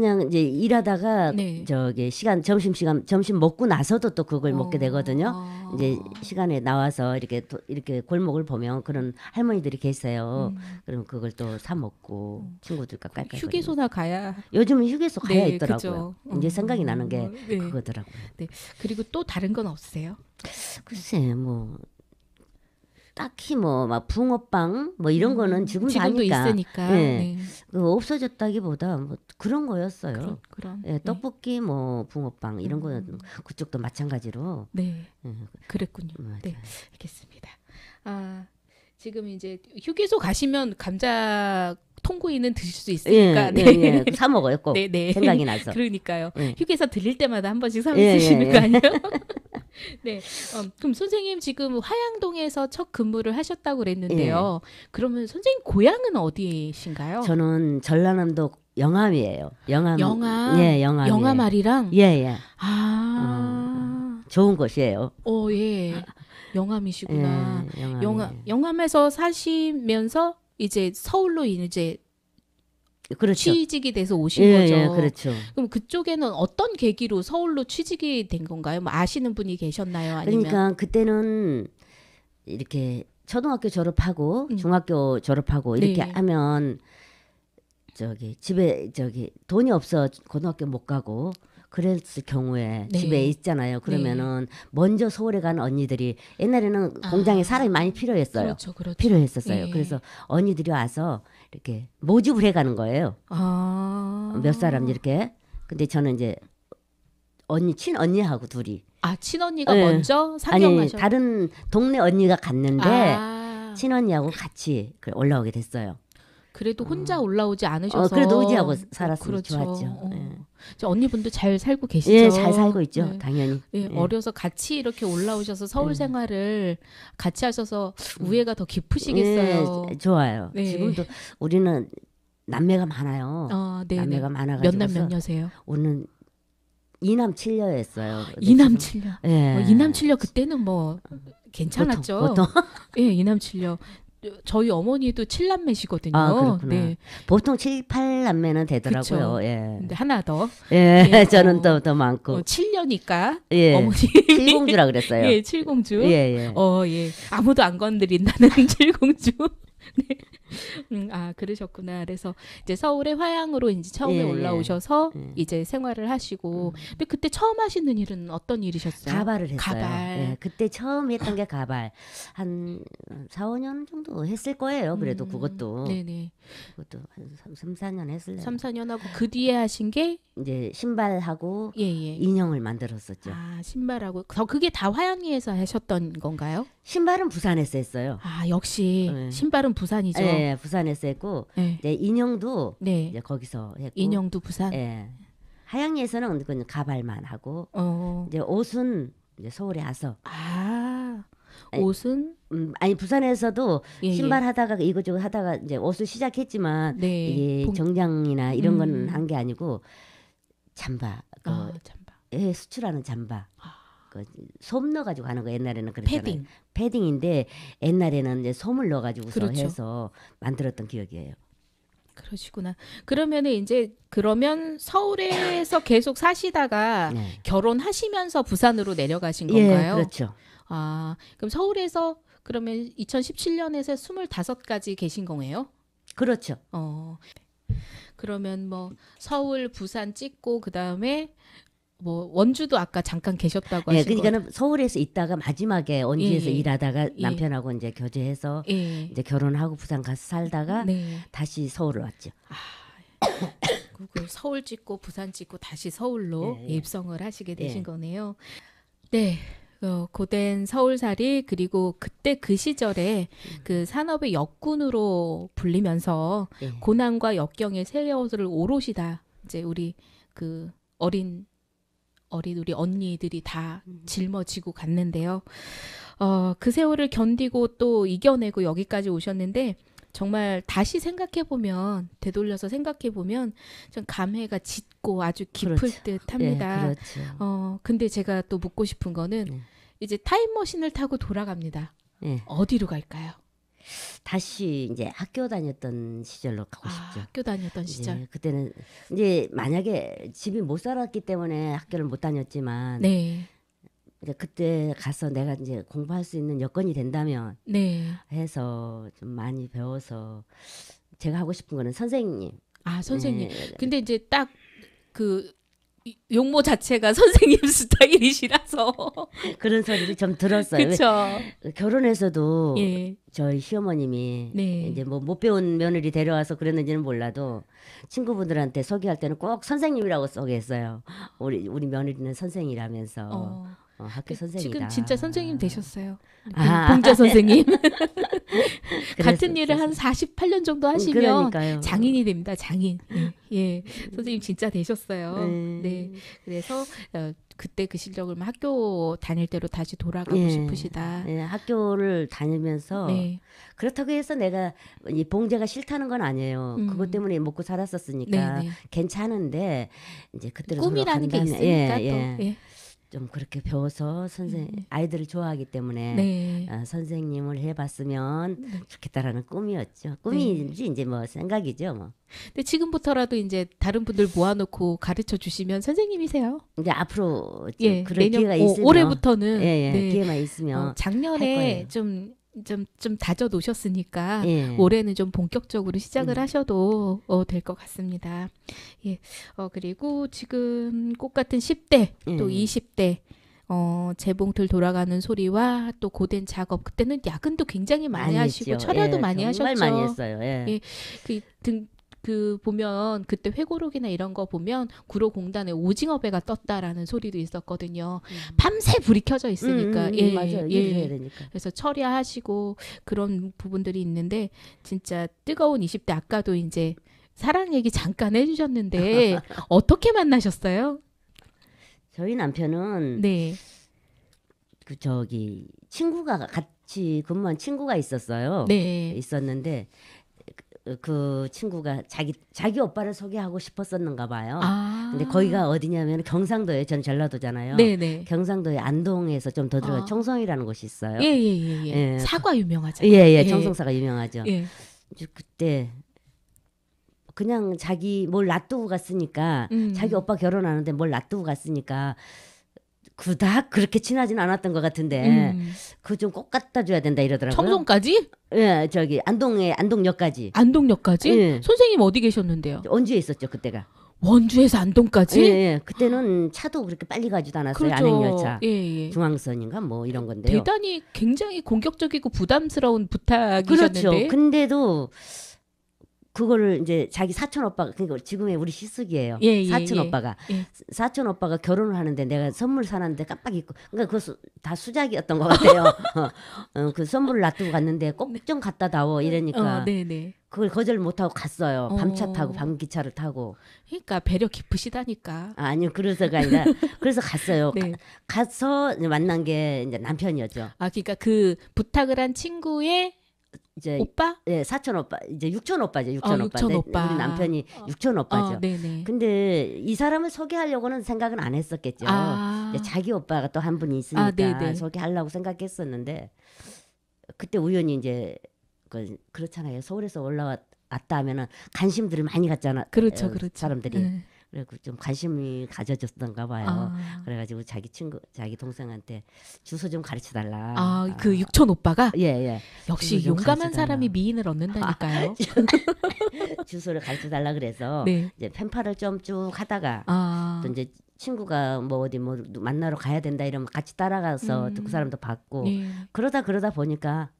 그냥 이제 일하다가 네. 저기 시간 점심 시간 점심 먹고 나서도 또 그걸 어. 먹게 되거든요. 어. 이제 시간에 나와서 이렇게 도, 이렇게 골목을 보면 그런 할머니들이 계세요. 음. 그럼 그걸 또 사 먹고 음. 친구들과 깔깔. 휴게소나 가야. 요즘은 휴게소 가야 네, 있더라고요. 그죠. 이제 음. 생각이 나는 게 네. 그거더라고요. 네. 그리고 또 다른 건 없으세요? 글쎄 뭐 딱히 뭐 막 붕어빵 뭐 이런 음, 거는 지금 지금도 다니까. 있으니까. 예. 네. 그 없어졌다기보다 뭐 그런 거였어요. 그런, 그런. 예, 네. 떡볶이 네. 뭐 붕어빵 이런 음. 거였 그쪽도 마찬가지로. 네. 예. 그랬군요. 음, 네. 맞아요. 네. 알겠습니다. 아, 지금 이제 휴게소 가시면 감자 통구이는 드실 수 예, 있으니까 예, 네. 예, 예. 사 먹어요 꼭 네, 네. 생각이 나서 그러니까요 예. 휴게소 들릴 때마다 한 번씩 사 드시는 예, 거 아니에요? 네 어, 그럼 선생님 지금 화양동에서 첫 근무를 하셨다고 그랬는데요 그러면 선생님 고향은 어디신가요? 저는 전라남도 영암이에요 영암 영암 예 영암 영암 말이랑 예예 아 음, 좋은 곳이에요. 오 어, 예. 영암이시구나. 영암, 영암에서 사시면서 이제 서울로 이제 그렇죠. 취직이 돼서 오신 예, 거죠. 예, 그렇죠. 그럼 그쪽에는 어떤 계기로 서울로 취직이 된 건가요? 뭐 아시는 분이 계셨나요? 아니면 그러니까 그때는 이렇게 초등학교 졸업하고 음. 중학교 졸업하고 네. 이렇게 네. 하면 저기 집에 저기 돈이 없어 고등학교 못 가고 그랬을 경우에 네. 집에 있잖아요. 그러면은 네. 먼저 서울에 간 언니들이 옛날에는 아. 공장에 사람이 많이 필요했어요. 그렇죠, 그렇죠. 필요했었어요. 네. 그래서 언니들이 와서 이렇게 모집을 해가는 거예요. 아. 몇 사람 이렇게. 근데 저는 이제 언니 친 언니하고 둘이. 아 친언니가 예. 먼저 상경하셨. 다른 동네 언니가 갔는데 아. 친언니하고 같이 그 올라오게 됐어요. 그래도 음. 혼자 올라오지 않으셔서 어, 그래도 의지하고 어, 살았으면 그렇죠. 좋았죠. 어. 예. 네. 언니분도 잘 살고 계시죠? 예, 잘 살고 있죠. 네. 당연히. 예, 예. 어려서 같이 이렇게 올라오셔서 서울 예. 생활을 같이 하셔서 음. 우애가 더 깊으시겠어요. 예, 좋아요. 네. 지금도 우리는 남매가 많아요. 아, 네, 남매가 많아가지고 몇남몇 여세요? 우는 이남 칠녀였어요. 아, 이남 칠녀. 예. 어, 이남 칠녀 그때는 뭐 괜찮았죠. 보통, 보통. 예, 이남 칠녀 저희 어머니도 칠남매시거든요. 아, 그렇구나. 네. 보통 칠, 팔남매는 되더라고요. 그쵸. 예. 근데 하나 더. 예, 예 저는 더, 어, 더 많고. 어, 7이니까 예. 어머니. 칠공주라 그랬어요. 예, 칠공주. 예, 예. 어, 예. 아무도 안 건드린다는 칠공주. 네. 음, 아 그러셨구나. 그래서 이제 서울의 화양으로 이제 처음에 예, 예, 올라오셔서 예. 이제 생활을 하시고. 음. 근데 그때 처음 하시는 일은 어떤 일이셨어요? 가발을 했어요. 가발. 예, 그때 처음 했던 게 가발. 한 4, 5년 정도 했을 거예요. 그래도 음. 그것도. 네네. 그것도 한 3, 4년 했을래 3, 4년 하고 그 뒤에 하신 게 이제 신발하고 예예. 예. 인형을 만들었었죠. 아 신발하고 더 그게 다화양에서 하셨던 건가요? 신발은 부산에서 했어요. 아 역시 네. 신발은 부산이죠. 네, 부산에서 했고 네. 이제 인형도 네. 이제 거기서 했고 인형도 부산. 예. 하양리에서는 그냥 가발만 하고 어. 이제 옷은 이제 서울에 와서 아. 아니, 옷은 음, 아니 부산에서도 예, 예. 신발 하다가 이것저것 하다가 이제 옷을 시작했지만 네. 이게 봉... 정장이나 이런 음. 건한 게 아니고 잠바 그 아, 잠바. 예, 수출하는 잠바. 아. 그솜 넣어가지고 하는 거 옛날에는 그랬잖아요. 패딩. 패딩인데 옛날에는 이제 솜을 넣어가지고 그렇죠. 해서 만들었던 기억이에요. 그러시구나. 그러면은 이제 그러면 서울에서 계속 사시다가 네. 결혼하시면서 부산으로 내려가신 예, 건가요? 예, 그렇죠. 아, 그럼 서울에서 그러면 2017년에서 25가지 계신 거예요? 그렇죠. 어. 그러면 뭐 서울, 부산 찍고 그다음에 뭐 원주도 아까 잠깐 계셨다고 예, 하시고 그러니까는 서울에서 있다가 마지막에 원주에서 예, 예, 일하다가 예. 남편하고 이제 교제해서 예. 이제 결혼하고 부산 가서 살다가 네. 다시 서울을 왔죠. 아, 그 서울 찍고 부산 찍고 다시 서울로 예, 예. 입성을 하시게 예. 되신 거네요. 네. 어, 고된 서울살이 그리고 그때 그 시절에 음. 그 산업의 역군으로 불리면서 고난과 역경의 세력을 오롯이 다 이제 우리 그 어린 어린 우리 언니들이 다 음. 짊어지고 갔는데요. 어, 그 세월을 견디고 또 이겨내고 여기까지 오셨는데 정말 다시 생각해 보면 되돌려서 생각해 보면 좀 감회가 짙고 아주 깊을 그렇죠. 듯합니다. 예, 그렇죠. 어, 근데 제가 또 묻고 싶은 거는 예. 이제 타임머신을 타고 돌아갑니다. 예. 어디로 갈까요? 다시 이제 학교 다녔던 시절로 가고 아, 싶죠. 아, 학교 다녔던 시절. 예, 그때는 이제 만약에 집이 못 살았기 때문에 학교를 못 다녔지만 네. 그때 가서 내가 이제 공부할 수 있는 여건이 된다면 네. 해서 좀 많이 배워서 제가 하고 싶은 거는 선생님. 아 선생님. 네. 근데 이제 딱그 용모 자체가 선생님 스타일이시라서 그런 소리를 좀 들었어요. 결혼해서도 예. 저희 시어머님이 네. 이제 뭐 못 배운 며느리 데려와서 그랬는지는 몰라도 친구분들한테 소개할 때는 꼭 선생님이라고 소개했어요. 우리 우리 며느리는 선생이라면서 어. 어, 학교 선생이 그 지금 진짜 선생님 되셨어요. 아. 그 봉자 선생님. 같은 일을 한 48년 정도 음, 하시면 그러니까요. 장인이 됩니다. 장인. 예. 예. 음. 선생님 진짜 되셨어요. 네. 네. 그래서 어, 그때 그 실력을 학교 다닐 때로 다시 돌아가고 예, 싶으시다. 예, 학교를 다니면서 네. 그렇다고 해서 내가 이 봉제가 싫다는 건 아니에요. 음. 그것 때문에 먹고 살았었으니까 네, 네. 괜찮은데 이제 그때로 꿈이라는 게 있으니까 예, 또. 예. 예. 좀 그렇게 배워서 선생 음. 아이들을 좋아하기 때문에 네. 어, 선생님을 해봤으면 음. 좋겠다라는 꿈이었죠. 꿈인지 네. 이제 뭐 생각이죠, 뭐. 근데 지금부터라도 이제 다른 분들 모아놓고 가르쳐 주시면 선생님이세요. 이제 앞으로 예, 그런 내년, 기회가 있으면 오, 올해부터는 예, 예, 네. 기회만 있으면 어, 작년에 좀 좀, 좀 다져 놓으셨으니까 예. 올해는 좀 본격적으로 시작을 음. 하셔도 어, 될것 같습니다. 예. 어, 그리고 지금 꽃 같은 10대 음. 20대 어, 재봉틀 돌아가는 소리와 또 고된 작업 그때는 야근도 굉장히 많이, 많이 하시고 철야도 예, 많이 하셨죠. 많이 했어요. 예. 예. 그 등, 그 보면 그때 회고록이나 이런 거 보면 구로공단에 오징어 배가 떴다라는 소리도 있었거든요. 음. 밤새 불이 켜져 있으니까. 음, 음, 음 예, 맞아요. 예. 되니까. 그래서 처리하시고 그런 부분들이 있는데 진짜 뜨거운 20대 아까도 이제 사랑 얘기 잠깐 해주셨는데 어떻게 만나셨어요? 저희 남편은 네. 그 저기 친구가 같이 근무한 친구가 있었어요. 네. 있었는데 그 친구가 자기 자기 오빠를 소개하고 싶었었는가 봐요. 아. 근데 거기가 어디냐면 경상도에 전 전라도잖아요. 네네. 네. 경상도의 안동에서 좀 더 들어가 아. 청송이라는 곳이 있어요. 예예예. 예, 예, 예. 예. 사과 예, 예, 유명하죠. 예예. 청송사가 유명하죠. 그때 그냥 자기 뭘 놔두고 갔으니까 음. 자기 오빠 결혼하는데 뭘 놔두고 갔으니까 그닥 그렇게 친하진 않았던 것 같은데 음. 그좀 꼭 갖다 줘야 된다 이러더라고요. 청송까지? 예, 저기 안동에 안동역까지. 안동역까지? 예. 선생님 어디 계셨는데요? 원주에 있었죠 그때가. 원주에서 안동까지? 예, 예. 그때는 차도 그렇게 빨리 가지도 않았어요. 그렇죠. 안행열차, 예, 예. 중앙선인가 뭐 이런 건데요. 대단히 굉장히 공격적이고 부담스러운 부탁이셨는데. 그렇죠. 근데도 그거를 이제 자기 사촌 오빠가 그니까 지금의 우리 시숙이에요. 예, 예, 사촌 예. 오빠가 예. 사촌 오빠가 결혼을 하는데 내가 선물 사놨는데 깜빡 잊고 그니까 그거 다 수작이었던 것 같아요. 어, 어, 그 선물을 놔두고 갔는데 꼭좀 네. 갖다 다워 이러니까 어, 네네. 네. 그걸 거절 못하고 갔어요. 어. 밤차 타고 밤기차를 타고. 그러니까 배려 깊으시다니까. 아, 아니요 그래서가 아니라 그래서 갔어요. 네. 가, 가서 만난 게 이제 남편이었죠. 아 그러니까 그 부탁을 한 친구의 이제 오빠? 예, 사촌 오빠. 이제 육촌 오빠죠. 육촌 어, 아, 오빠인데 네, 오빠. 우리 남편이 어. 육촌 오빠죠. 어, 근데 이 사람을 소개하려고는 생각은 안 했었겠죠. 아. 자기 오빠가 또 한 분이 아, 있으니까 아, 소개하려고 생각했었는데 그때 우연히 이제 그 그렇잖아요. 서울에서 올라왔다 하면은 관심들을 많이 갖잖아. 그렇죠. 어, 그렇죠. 사람들이. 네. 그리고 좀 관심이 가져졌던가 봐요. 아. 그래가지고 자기 친구, 자기 동생한테 주소 좀 가르쳐 달라. 아, 아, 그 육촌 오빠가? 예, 예. 역시 용감한 사람이 미인을 얻는다니까요. 아, 주소를 가르쳐 달라 그래서 네. 이제 펜팔을 좀쭉 하다가 아. 또 이제 친구가 뭐 어디 뭐 만나러 가야 된다 이러면 같이 따라가서 음. 그 사람도 봤고 네. 그러다 그러다 보니까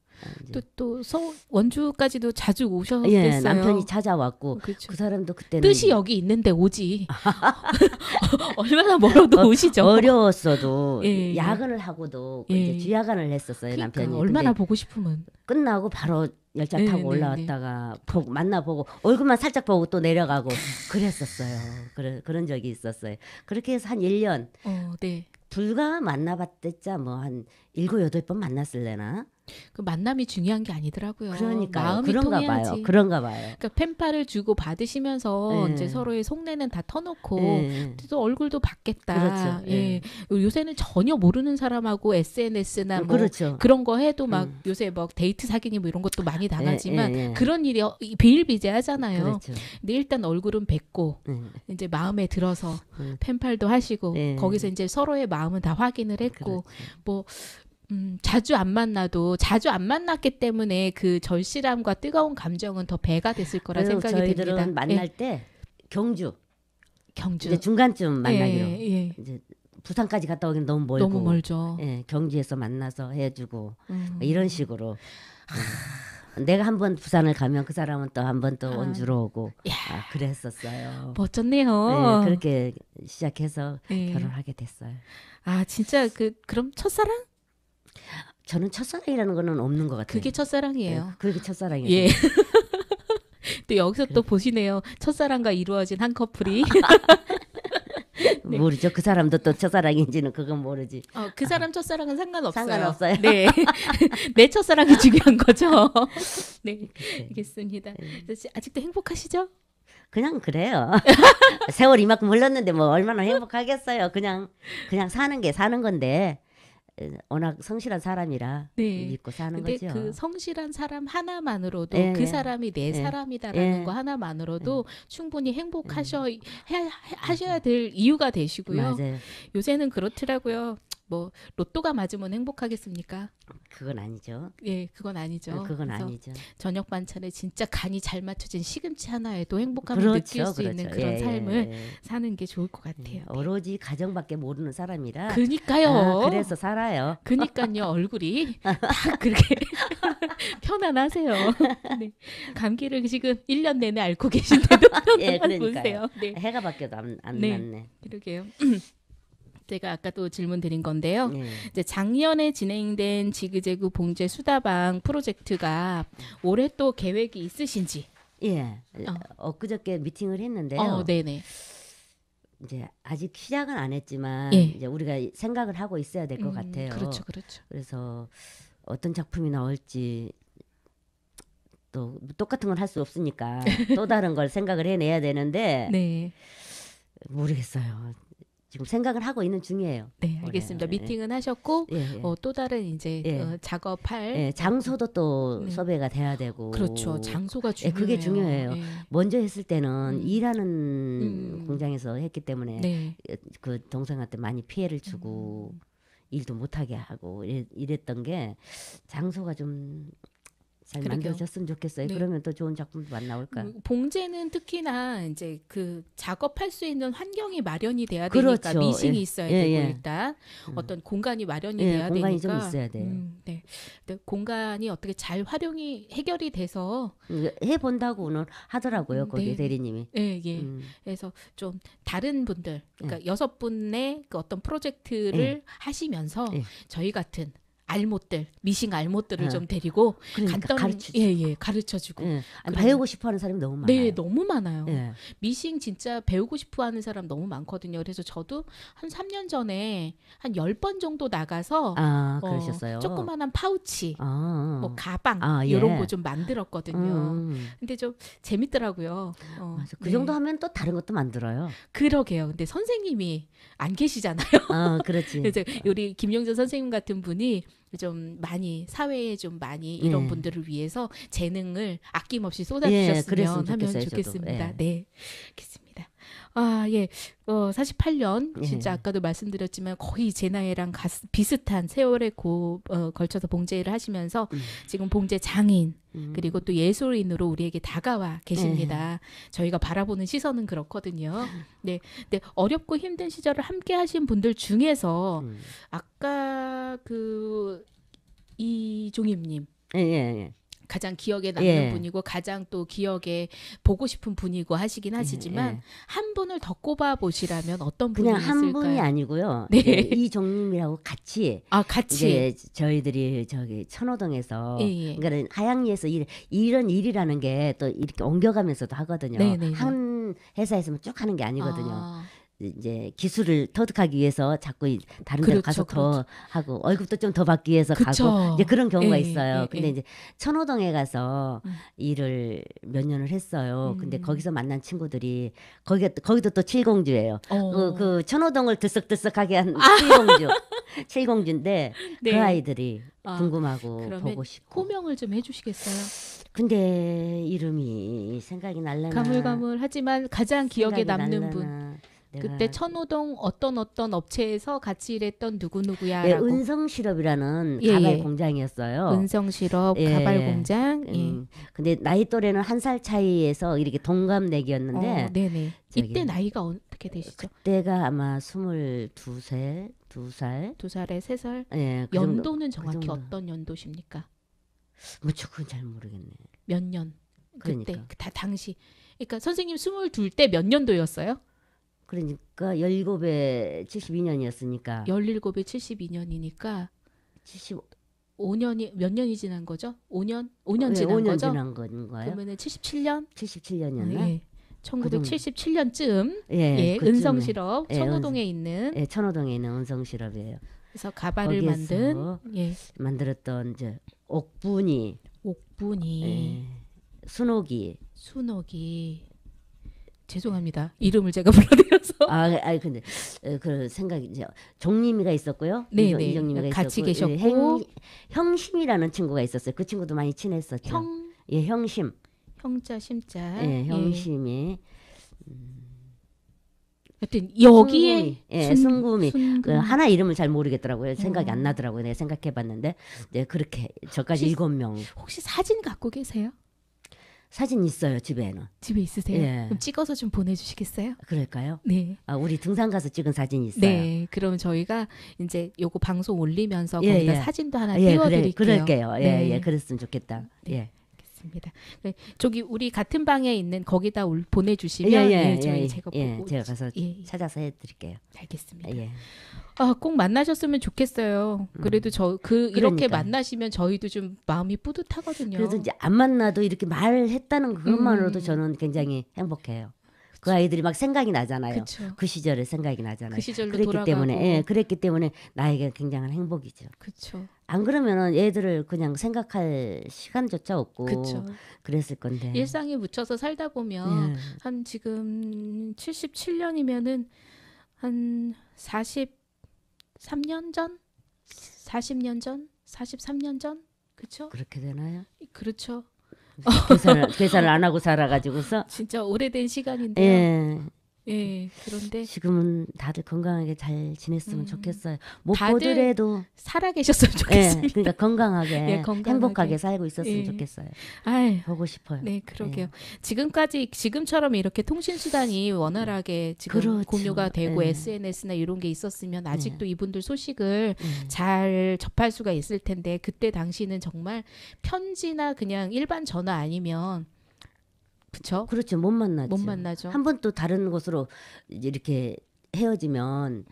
또또 아, 네. 서울 원주까지도 자주 예, 오셨겠어요. 예, 남편이 찾아왔고 그렇죠. 그 사람도 그때는 뜻이 여기 있는데 오지 얼마나 멀어도 어, 오시죠. 어려웠어도 예. 예. 야근을 하고도 그 예. 이제 주야간을 했었어요 그러니까, 남편이. 얼마나 보고 싶으면 끝나고 바로 열차 네, 타고 네, 올라왔다가 네, 네. 보고 만나보고 얼굴만 살짝 보고 또 내려가고 그랬었어요. 그런 그런 적이 있었어요. 그렇게 해서 한 1년 어, 네. 불과 만나봤댔자 뭐한 7, 8번 만났을래나. 그 만남이 중요한 게 아니더라고요. 그러니까 마음이 그런가 통해야지. 봐요. 그런가 봐요. 그러니까 펜팔을 주고 받으시면서 예. 이제 서로의 속내는 다 터놓고 예. 또 얼굴도 받겠다. 그렇죠. 예. 예. 요새는 전혀 모르는 사람하고 SNS나 뭐 그렇죠. 그런거 해도 막 음. 요새 막 데이트 사귀니 뭐 이런 것도 많이 예, 당하지만 예, 그런 일이 어, 비일비재하잖아요. 그렇죠. 근데 일단 얼굴은 뵙고 이제 마음에 들어서 펜팔도 하시고 거기서 이제 서로의 마음은 다 확인을 했고 그렇죠. 뭐 음, 자주 안 만나도 자주 안 만났기 때문에 그 절실함과 뜨거운 감정은 더 배가 됐을 거라 생각이 저희들은 듭니다. 예. 만날 예. 때 경주, 경주 이제 중간쯤 만나기로 예, 예. 이제 부산까지 갔다 오기 너무 멀고 너무 멀죠. 예, 경주에서 만나서 해주고 음. 뭐 이런 식으로. 아, 내가 한 번 부산을 가면 그 사람은 또 한 번또 아. 원주로 오고 아, 그랬었어요. 멋졌네요. 네, 그렇게 시작해서 예. 결혼하게 됐어요. 아 진짜 그 그럼 첫사랑? 저는 첫사랑이라는 거는 없는 것 같아요. 그게 첫사랑이에요. 네, 그게 첫사랑이에요. 예. 또 여기서 그래. 또 보시네요. 첫사랑과 이루어진 한 커플이. 네. 모르죠. 그 사람도 또 첫사랑인지는 그건 모르지. 어, 그 사람 첫사랑은 상관없어요. 상관없어요. 네. 내 첫사랑이 중요한 거죠. 네. 그치. 알겠습니다. 네. 아직도 행복하시죠? 그냥 그래요. 세월 이만큼 흘렀는데 뭐 얼마나 행복하겠어요. 그냥 그냥 사는 게 사는 건데 워낙 성실한 사람이라 네. 믿고 사는 근데 거죠. 그 성실한 사람 하나만으로도 예, 그 예. 사람이 내 예. 사람이다라는 예. 거 하나만으로도 예. 충분히 행복하셔 예. 해, 하셔야 될 이유가 되시고요. 맞아요. 요새는 그렇더라고요. 뭐 로또가 맞으면 행복하겠습니까? 그건 아니죠. 예, 그건 아니죠. 네, 그건 아니죠. 저녁 반찬에 진짜 간이 잘 맞춰진 시금치 하나에도 행복함을 그렇죠, 느낄 수 그렇죠. 있는 그런 예, 삶을 예, 예. 사는 게 좋을 것 같아요. 예, 오로지 가정밖에 모르는 사람이라. 그니까요. 아, 그래서 살아요. 그니까요. 얼굴이 그렇게 편안하세요. 네. 감기를 지금 1년 내내 앓고 계신데도 예, 편안한 예, 요보 네. 해가 밖에도 안, 안 네. 났네. 그러게요. 제가 아까 또 질문 드린 건데요. 네. 이제 작년에 진행된 지그재그 봉제 수다방 프로젝트가 올해 또 계획이 있으신지? 예. 어. 엊그저께 미팅을 했는데요. 어, 네네. 이제 아직 시작은 안 했지만 예. 이제 우리가 생각을 하고 있어야 될것 음, 같아요. 그렇죠, 그렇죠. 그래서 어떤 작품이 나올지 또 똑같은 걸 할 수 없으니까 또 다른 걸 생각을 해내야 되는데 네. 모르겠어요. 지금 생각을 하고 있는 중이에요. 네, 알겠습니다. 올해 예. 미팅은 하셨고 예, 예. 어, 또 다른 이제 예. 어, 작업할 예, 장소도 또 네. 섭외가 돼야 되고 그렇죠. 장소가 중요해요. 예, 그게 중요해요. 예. 먼저 했을 때는 음. 일하는 음. 공장에서 했기 때문에 네. 그 동생한테 많이 피해를 주고 음. 일도 못하게 하고 이랬, 던게 장소가 좀잘 그러게요. 만들어졌으면 좋겠어요. 네. 그러면 더 좋은 작품도 안 나올까. 뭐 봉제는 특히나 이제 그 작업할 수 있는 환경이 마련이 돼야 그렇죠. 되니까 예. 미싱이 예. 있어야 예, 되고 예. 일단 음. 어떤 공간이 마련이 예, 돼야 공간이 되니까 공간이 좀 있어야 돼요. 음, 네. 공간이 어떻게 잘 활용이 해결이 돼서 음, 해 본다고는 하더라고요. 음, 거기 네. 대리님이. 예, 예. 음. 그래서 좀 다른 분들 그러니까 예. 여섯 분의 그 어떤 프로젝트를 하시면서 저희 같은 알못들 미싱 알못들을 어. 좀 데리고 그러니까 간단 가르치죠. 예예 예, 가르쳐주고 예. 아니, 배우고 싶어하는 사람이 너무 네, 많아요. 네 너무 많아요. 예. 미싱 진짜 배우고 싶어하는 사람 너무 많거든요. 그래서 저도 한 3년 전에 한 10번 정도 나가서 아, 어, 조그만한 파우치, 아. 뭐 가방 아, 예. 이런 거 좀 만들었거든요. 음. 근데 좀 재밌더라고요. 어, 맞아. 그 네. 정도 하면 또 다른 것도 만들어요. 그러게요. 근데 선생님이 안 계시잖아요. 아, 그렇지. 그래서 우리 김영전 선생님 같은 분이 좀 많이 사회에 좀 많이 이런 네. 분들을 위해서 재능을 아낌없이 예, 쏟아주셨으면 예, 좋겠어요, 좋겠습니다. 예. 네, 알겠습니다. 아, 예. 어, 48년 음. 진짜 아까도 말씀드렸지만 거의 제 나이랑 가스, 비슷한 세월에 고, 어, 걸쳐서 봉제를 하시면서 음. 지금 봉제 장인 음. 그리고 또 예술인으로 우리에게 다가와 계십니다. 음. 저희가 바라보는 시선은 그렇거든요. 음. 네. 네. 어렵고 힘든 시절을 함께 하신 분들 중에서 음. 아까 그 이종임님 예, 예, 예. 가장 기억에 남는 예. 분이고 가장 또 기억에 보고 싶은 분이고 하시긴 예, 하시지만 예. 한 분을 더 꼽아 보시라면 어떤 분이 그냥 있을까요? 한 분이 아니고요. 네. 네. 이종님이라고 같이 아 같이 저희들이 저기 천호동에서 예, 예. 그러니까 하양리에서 일, 이런 일이라는 게 또 이렇게 옮겨가면서도 하거든요. 네, 네, 네, 한 회사에서만 쭉 하는 게 아니거든요. 아. 이제 기술을 터득하기 위해서 자꾸 다른 데 그렇죠, 가서 더 그렇죠. 하고 월급도 좀 더 받기 위해서 그쵸. 가고 이제 그런 경우가 에이, 예, 예, 있어요. 에이, 예, 근데 에이. 이제 천호동에 가서 음. 일을 몇 년을 했어요. 음. 근데 거기서 만난 친구들이 거기 거기도 또 칠공주예요. 어. 그, 그 천호동을 들썩들썩하게 한 아. 칠공주. 칠공주인데 그 네. 그 아이들이 아. 궁금하고 보고 싶고 호명을 좀 해주시겠어요? 근데 이름이 생각이 날라나 가물가물하지만 가장 기억에 남는 날라나. 분. 그때 네. 천호동 어떤 어떤 업체에서 같이 일했던 누구누구야. 예, 은성실업이라는 예, 가발 예. 공장이었어요. 은성실업 예. 가발 예. 공장. 음. 예. 음, 근데 나이 또래는 한 살 차이에서 이렇게 동갑내기였는데. 어, 네네. 저기, 이때 나이가 어떻게 되시죠? 그때가 아마 스물 세, 두 살. 두 살에 세 살. 예. 그 연도는 그 정도, 정확히 그 어떤 연도십니까? 뭐 그건 잘 모르겠네. 몇 년? 그때 그러니까. 그, 다 당시. 그러니까 선생님 스물때몇 년도였어요? 그러니까 17에 72년이었으니까 17에 72년이니까 75년이 몇 년이 지난 거죠? 5년 5년 네, 지난 5년 거죠? 지난 건가요? 그러면은 77년 7 7년이었 네. 1977년쯤 예, 예, 예 은성 시럽 예, 천호동에 은, 있는 예, 천호동에 있는 은성 시럽이에요. 그래서 가발을 만든 예. 만들었던 이제 옥분이 옥분이 예, 순옥이 순옥이 죄송합니다. 이름을 제가 불러드려서. 아, 아 근데 그런 생각이 이제 종이가 있었고요. 네, 이정, 네. 이정림이가 같이 있었고, 예, 계셨고 행, 형심이라는 친구가 있었어요. 그 친구도 많이 친했었죠. 형, 예, 형심. 형자 심자. 예, 예. 형심이. 예. 하여튼 여기에 순금이, 예, 순금이 그 순 하나 이름을 잘 모르겠더라고요. 생각이 음. 안 나더라고요. 내가 생각해봤는데 네, 그렇게 저까지 일곱 명. 혹시 사진 갖고 계세요? 사진 있어요 집에는. 집에 있으세요? 예. 그럼 찍어서 좀 보내주시겠어요? 그럴까요? 네. 아, 우리 등산 가서 찍은 사진이 있어요. 네. 그면 저희가 이제 요거 방송 올리면서 예, 거기다 예. 사진도 하나 예, 그 띄워드릴게요. 그럴게요. 예, 네. 예, 그랬으면 좋겠다. 네. 예. 알겠습니다. 그 저기 우리 같은 방에 있는 거기다 올, 보내주시면 예, 예, 예, 예 저희 예. 제가 예, 보고 제가 가서 찾아서 해드릴게요. 알겠습니다. 아, 꼭 만나셨으면 좋겠어요. 그래도 음. 저그 그러니까. 만나시면 저희도 좀 마음이 뿌듯하거든요. 그래도 이제 안 만나도 이렇게 말했다는 그것만으로도 음. 저는 굉장히 행복해요. 그 아이들이 막 생각이 나잖아요. 그쵸. 그 시절에 생각이 나잖아요. 그 시절로 그랬기 돌아가고. 때문에 예, 그랬기 때문에 나에게 굉장한 행복이죠. 그렇죠. 안 그러면은 애들을 그냥 생각할 시간조차 없고 그쵸. 그랬을 건데 일상에 묻혀서 살다 보면 네. 한 지금 77년이면은 한 43년 전, 40년 전, 43년 전, 그렇죠? 그렇게 되나요? 그렇죠. 네, 계산을, 계산을 안 하고 살아가지고서 진짜 오래된 시간인데요. 예. 예, 그런데 지금은 다들 건강하게 잘 지냈으면 음, 좋겠어요. 못 보더라도 살아 계셨으면 좋겠어요. 예, 그러니까 건강하게, 예, 건강하게, 행복하게 살고 있었으면 예. 좋겠어요. 아이 보고 싶어요. 네, 그러게요. 예. 지금까지 지금처럼 이렇게 통신 수단이 원활하게 지금 그렇죠. 공유가 되고 예. SNS나 이런 게 있었으면 아직도 예. 이분들 소식을 잘 접할 수가 있을 텐데 그때 당시는 정말 편지나 그냥 일반 전화 아니면 그렇죠. 그렇죠. 못 만나죠. 못 만나죠. 한 번 또 다른 곳으로 이렇게 헤어지면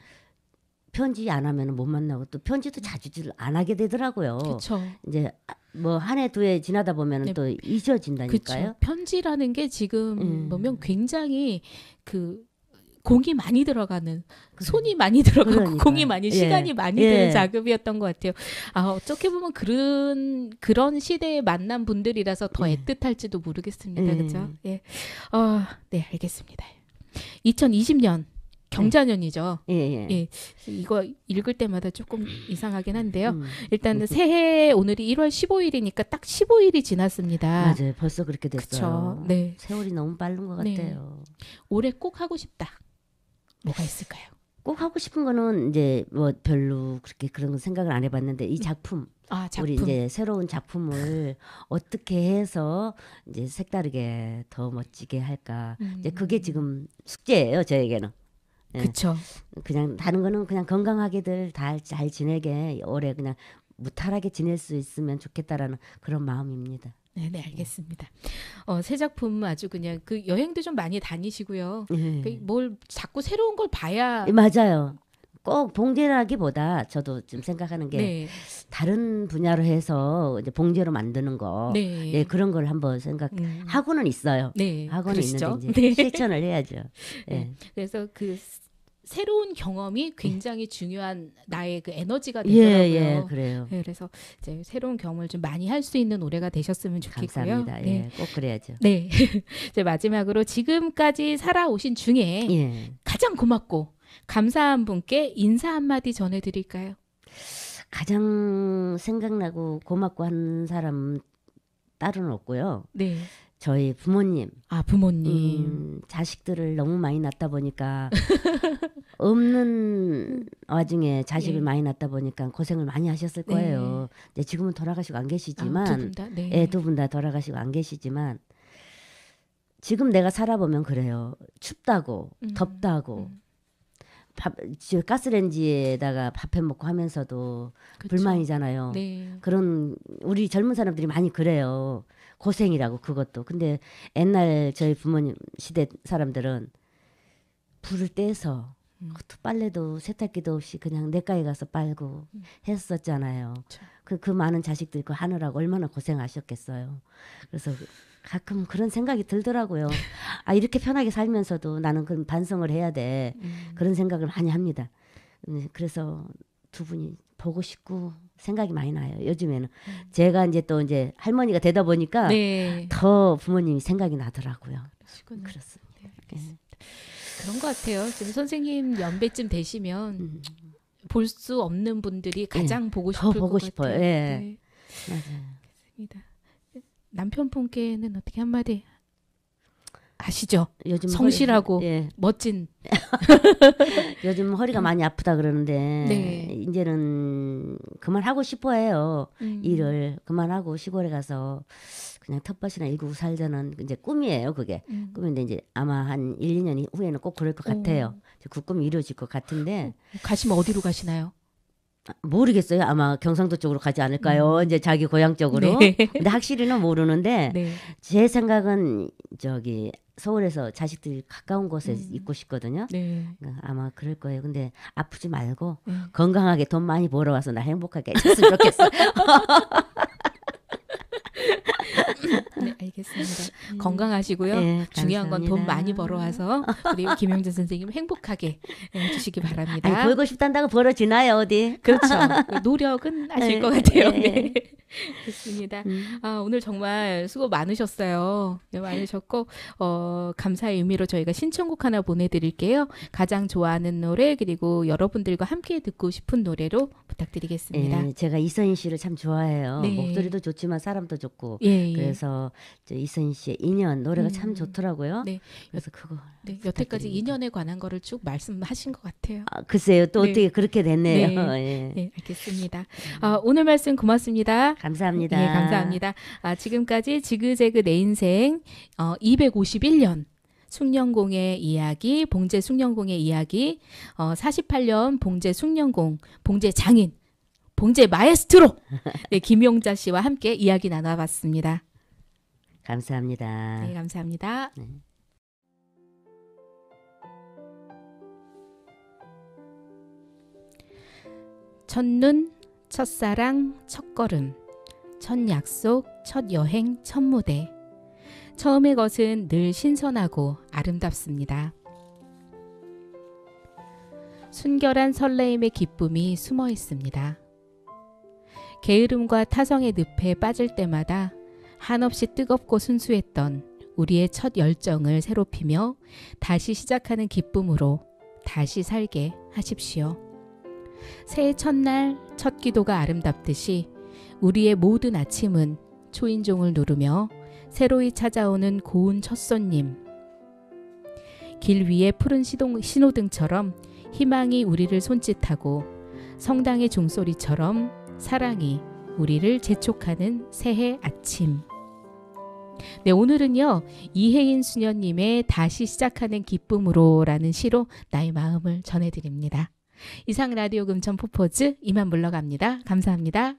편지 안 하면 못 만나고 또 편지도 자주 안 하게 되더라고요. 그렇죠. 이제 뭐 한 해 두 해 지나다 보면 은또 네. 잊어진다니까요. 그쵸. 편지라는 게 지금 음. 보면 굉장히 그 공이 많이 들어가는 그러니까. 손이 많이 들어가고 그러니까. 공이 많이 예. 시간이 많이 예. 드는 예. 작업이었던 것 같아요. 아 어떻게 보면 그런 그런 시대에 만난 분들이라서 더 예. 애틋할지도 모르겠습니다. 그렇죠? 예. 어, 네 알겠습니다. 2020년 경자년이죠. 예, 예. 예, 이거 읽을 때마다 조금 이상하긴 한데요. 음. 일단은 새해 오늘이 1월 15일이니까 딱 15일이 지났습니다. 맞아요. 벌써 그렇게 됐어요. 그쵸? 네. 세월이 너무 빠른 것 네. 같아요. 네. 올해 꼭 하고 싶다. 뭐가 있을까요? 꼭 하고 싶은 거는 이제 뭐 별로 그렇게 그런 생각을 안 해봤는데 이 음. 작품, 아, 작품. 우리 이제 새로운 작품을 어떻게 해서 이제 색다르게 더 멋지게 할까 음. 이제 그게 음. 지금 숙제예요 저에게는. 네. 그렇죠. 그냥 다른 거는 그냥 건강하게들 다 잘 지내게 오래 그냥 무탈하게 지낼 수 있으면 좋겠다라는 그런 마음입니다. 네, 네 음. 알겠습니다. 어, 새 작품 아주 그냥 그 여행도 좀 많이 다니시고요. 네. 예. 그뭘 자꾸 새로운 걸 봐야 예, 맞아요. 꼭 봉제라기보다 저도 좀 생각하는 게 네. 다른 분야로 해서 이제 봉제로 만드는 거 네. 네 그런 걸 한번 생각하고는 음. 있어요. 네, 하고는 그러시죠? 있는데 이제 네. 실천을 해야죠. 네. 그래서 그 새로운 경험이 예. 굉장히 중요한 나의 그 에너지가 되더라고요. 예, 예, 그래요. 네, 그래서 이제 새로운 경험을 좀 많이 할 수 있는 노래가 되셨으면 좋겠고요. 감사합니다. 예, 네. 예, 꼭 그래야죠. 네. 이제 마지막으로 지금까지 살아오신 중에 예. 가장 고맙고 감사한 분께 인사 한마디 전해드릴까요? 가장 생각나고 고맙고 한 사람 딸은 없고요. 네. 저희 부모님. 아, 부모님. 음, 자식들을 너무 많이 낳다 보니까 없는 와중에 자식을 예. 많이 낳다 보니까 고생을 많이 하셨을 거예요. 근 네. 지금은 돌아가시고 안 계시지만 아, 두분 다? 네. 예, 돌아가시고 안 계시지만 지금 내가 살아보면 그래요. 춥다고, 음, 덥다고. 음. 밥, 가스레인지에다가 밥해 먹고 하면서도 그쵸. 불만이잖아요. 네. 그런 우리 젊은 사람들이 많이 그래요. 고생이라고 그것도. 근데 옛날 저희 부모님 시대 사람들은 불을 떼서 그 빨래도 세탁기도 없이 그냥 냇가에 가서 빨고 음. 했었잖아요. 그그 그 많은 자식들 그 하느라고 얼마나 고생하셨겠어요. 그래서 가끔 그런 생각이 들더라고요. 아 이렇게 편하게 살면서도 나는 그런 반성을 해야 돼. 음. 그런 생각을 많이 합니다. 네, 그래서 두 분이 보고 싶고 생각이 많이 나요. 요즘에는 음. 제가 이제 또 이제 할머니가 되다 보니까 네. 더 부모님이 생각이 나더라고요. 그러시군요. 그렇습니다. 네, 네. 알겠습니다. 그런 것 같아요. 지금 선생님 연배쯤 되시면 음. 볼수 없는 분들이 네. 가장 네, 보고 싶을 더 보고 싶어요. 예. 네. 맞아요. 알겠습니다. 남편분께는 어떻게 한마디 아시죠? 요즘 성실하고 허리, 예. 멋진. 요즘 허리가 음. 많이 아프다 그러는데 네. 이제는 그만하고 싶어해요. 음. 일을 그만하고 시골에 가서 그냥 텃밭이나 일구고 살자는 이제 꿈이에요. 그게 음. 꿈인데 이제 아마 한 1, 2년 후에는 꼭 그럴 것 같아요. 그 꿈이 이루어질 것 같은데 어, 가시면 어디로 가시나요? 아, 모르겠어요. 아마 경상도 쪽으로 가지 않을까요? 음. 이제 자기 고향 쪽으로. 네. 근데 확실히는 모르는데 네. 제 생각은 저기 서울에서 자식들이 가까운 곳에 음. 있고 싶거든요. 네. 그러니까 아마 그럴 거예요. 근데 아프지 말고 네. 건강하게 돈 많이 벌어와서 나 행복하게 해줬으면 좋겠어. 네, 알겠습니다. 음. 건강하시고요. 네, 중요한 건 돈 많이 벌어와서 우리 김영준 선생님 행복하게 네, 해주시기 바랍니다. 아니, 벌고 싶단다고 벌어지나요 어디? 그렇죠. 노력은 네, 하실 네, 것 같아요. 네. 네. 좋습니다. 음. 아, 오늘 정말 수고 많으셨어요. 많으셨고 어, 감사의 의미로 저희가 신청곡 하나 보내드릴게요. 가장 좋아하는 노래 그리고 여러분들과 함께 듣고 싶은 노래로 부탁드리겠습니다. 제가 이선희 씨를 참 좋아해요. 목소리도 좋지만 사람도 좋고 예, 예. 그래서 이선 씨의 인연 노래가 음. 참 좋더라고요. 네. 그래서 그거 네. 여태까지 인연에 관한 거를 쭉 말씀하신 것 같아요. 아, 글쎄요, 또 네. 어떻게 그렇게 됐네요. 네, 예. 네, 알겠습니다. 음. 아, 오늘 말씀 고맙습니다. 감사합니다. 네, 감사합니다. 아, 지금까지 지그재그 내 인생 어, 251년. 숙련공의 이야기, 봉제 숙련공의 이야기, 어, 48년 봉제 숙련공, 봉제 장인 봉제 마에스트로 네, 김용자 씨와 함께 이야기 나눠봤습니다. 감사합니다. 네, 감사합니다. 네. 첫눈, 첫사랑, 첫걸음, 첫 약속, 첫 여행, 첫 무대. 처음의 것은 늘 신선하고 아름답습니다. 순결한 설레임의 기쁨이 숨어 있습니다. 게으름과 타성의 늪에 빠질 때마다 한없이 뜨겁고 순수했던 우리의 첫 열정을 새롭히며 다시 시작하는 기쁨으로 다시 살게 하십시오. 새해 첫날 첫 기도가 아름답듯이 우리의 모든 아침은 초인종을 누르며 새로이 찾아오는 고운 첫 손님. 길 위에 푸른 시동, 신호등처럼 희망이 우리를 손짓하고 성당의 종소리처럼 사랑이 우리를 재촉하는 새해 아침. 네, 오늘은요, 이혜인 수녀님의 다시 시작하는 기쁨으로 라는 시로 나의 마음을 전해드립니다. 이상 라디오 금천 포포즈 이만 물러갑니다. 감사합니다.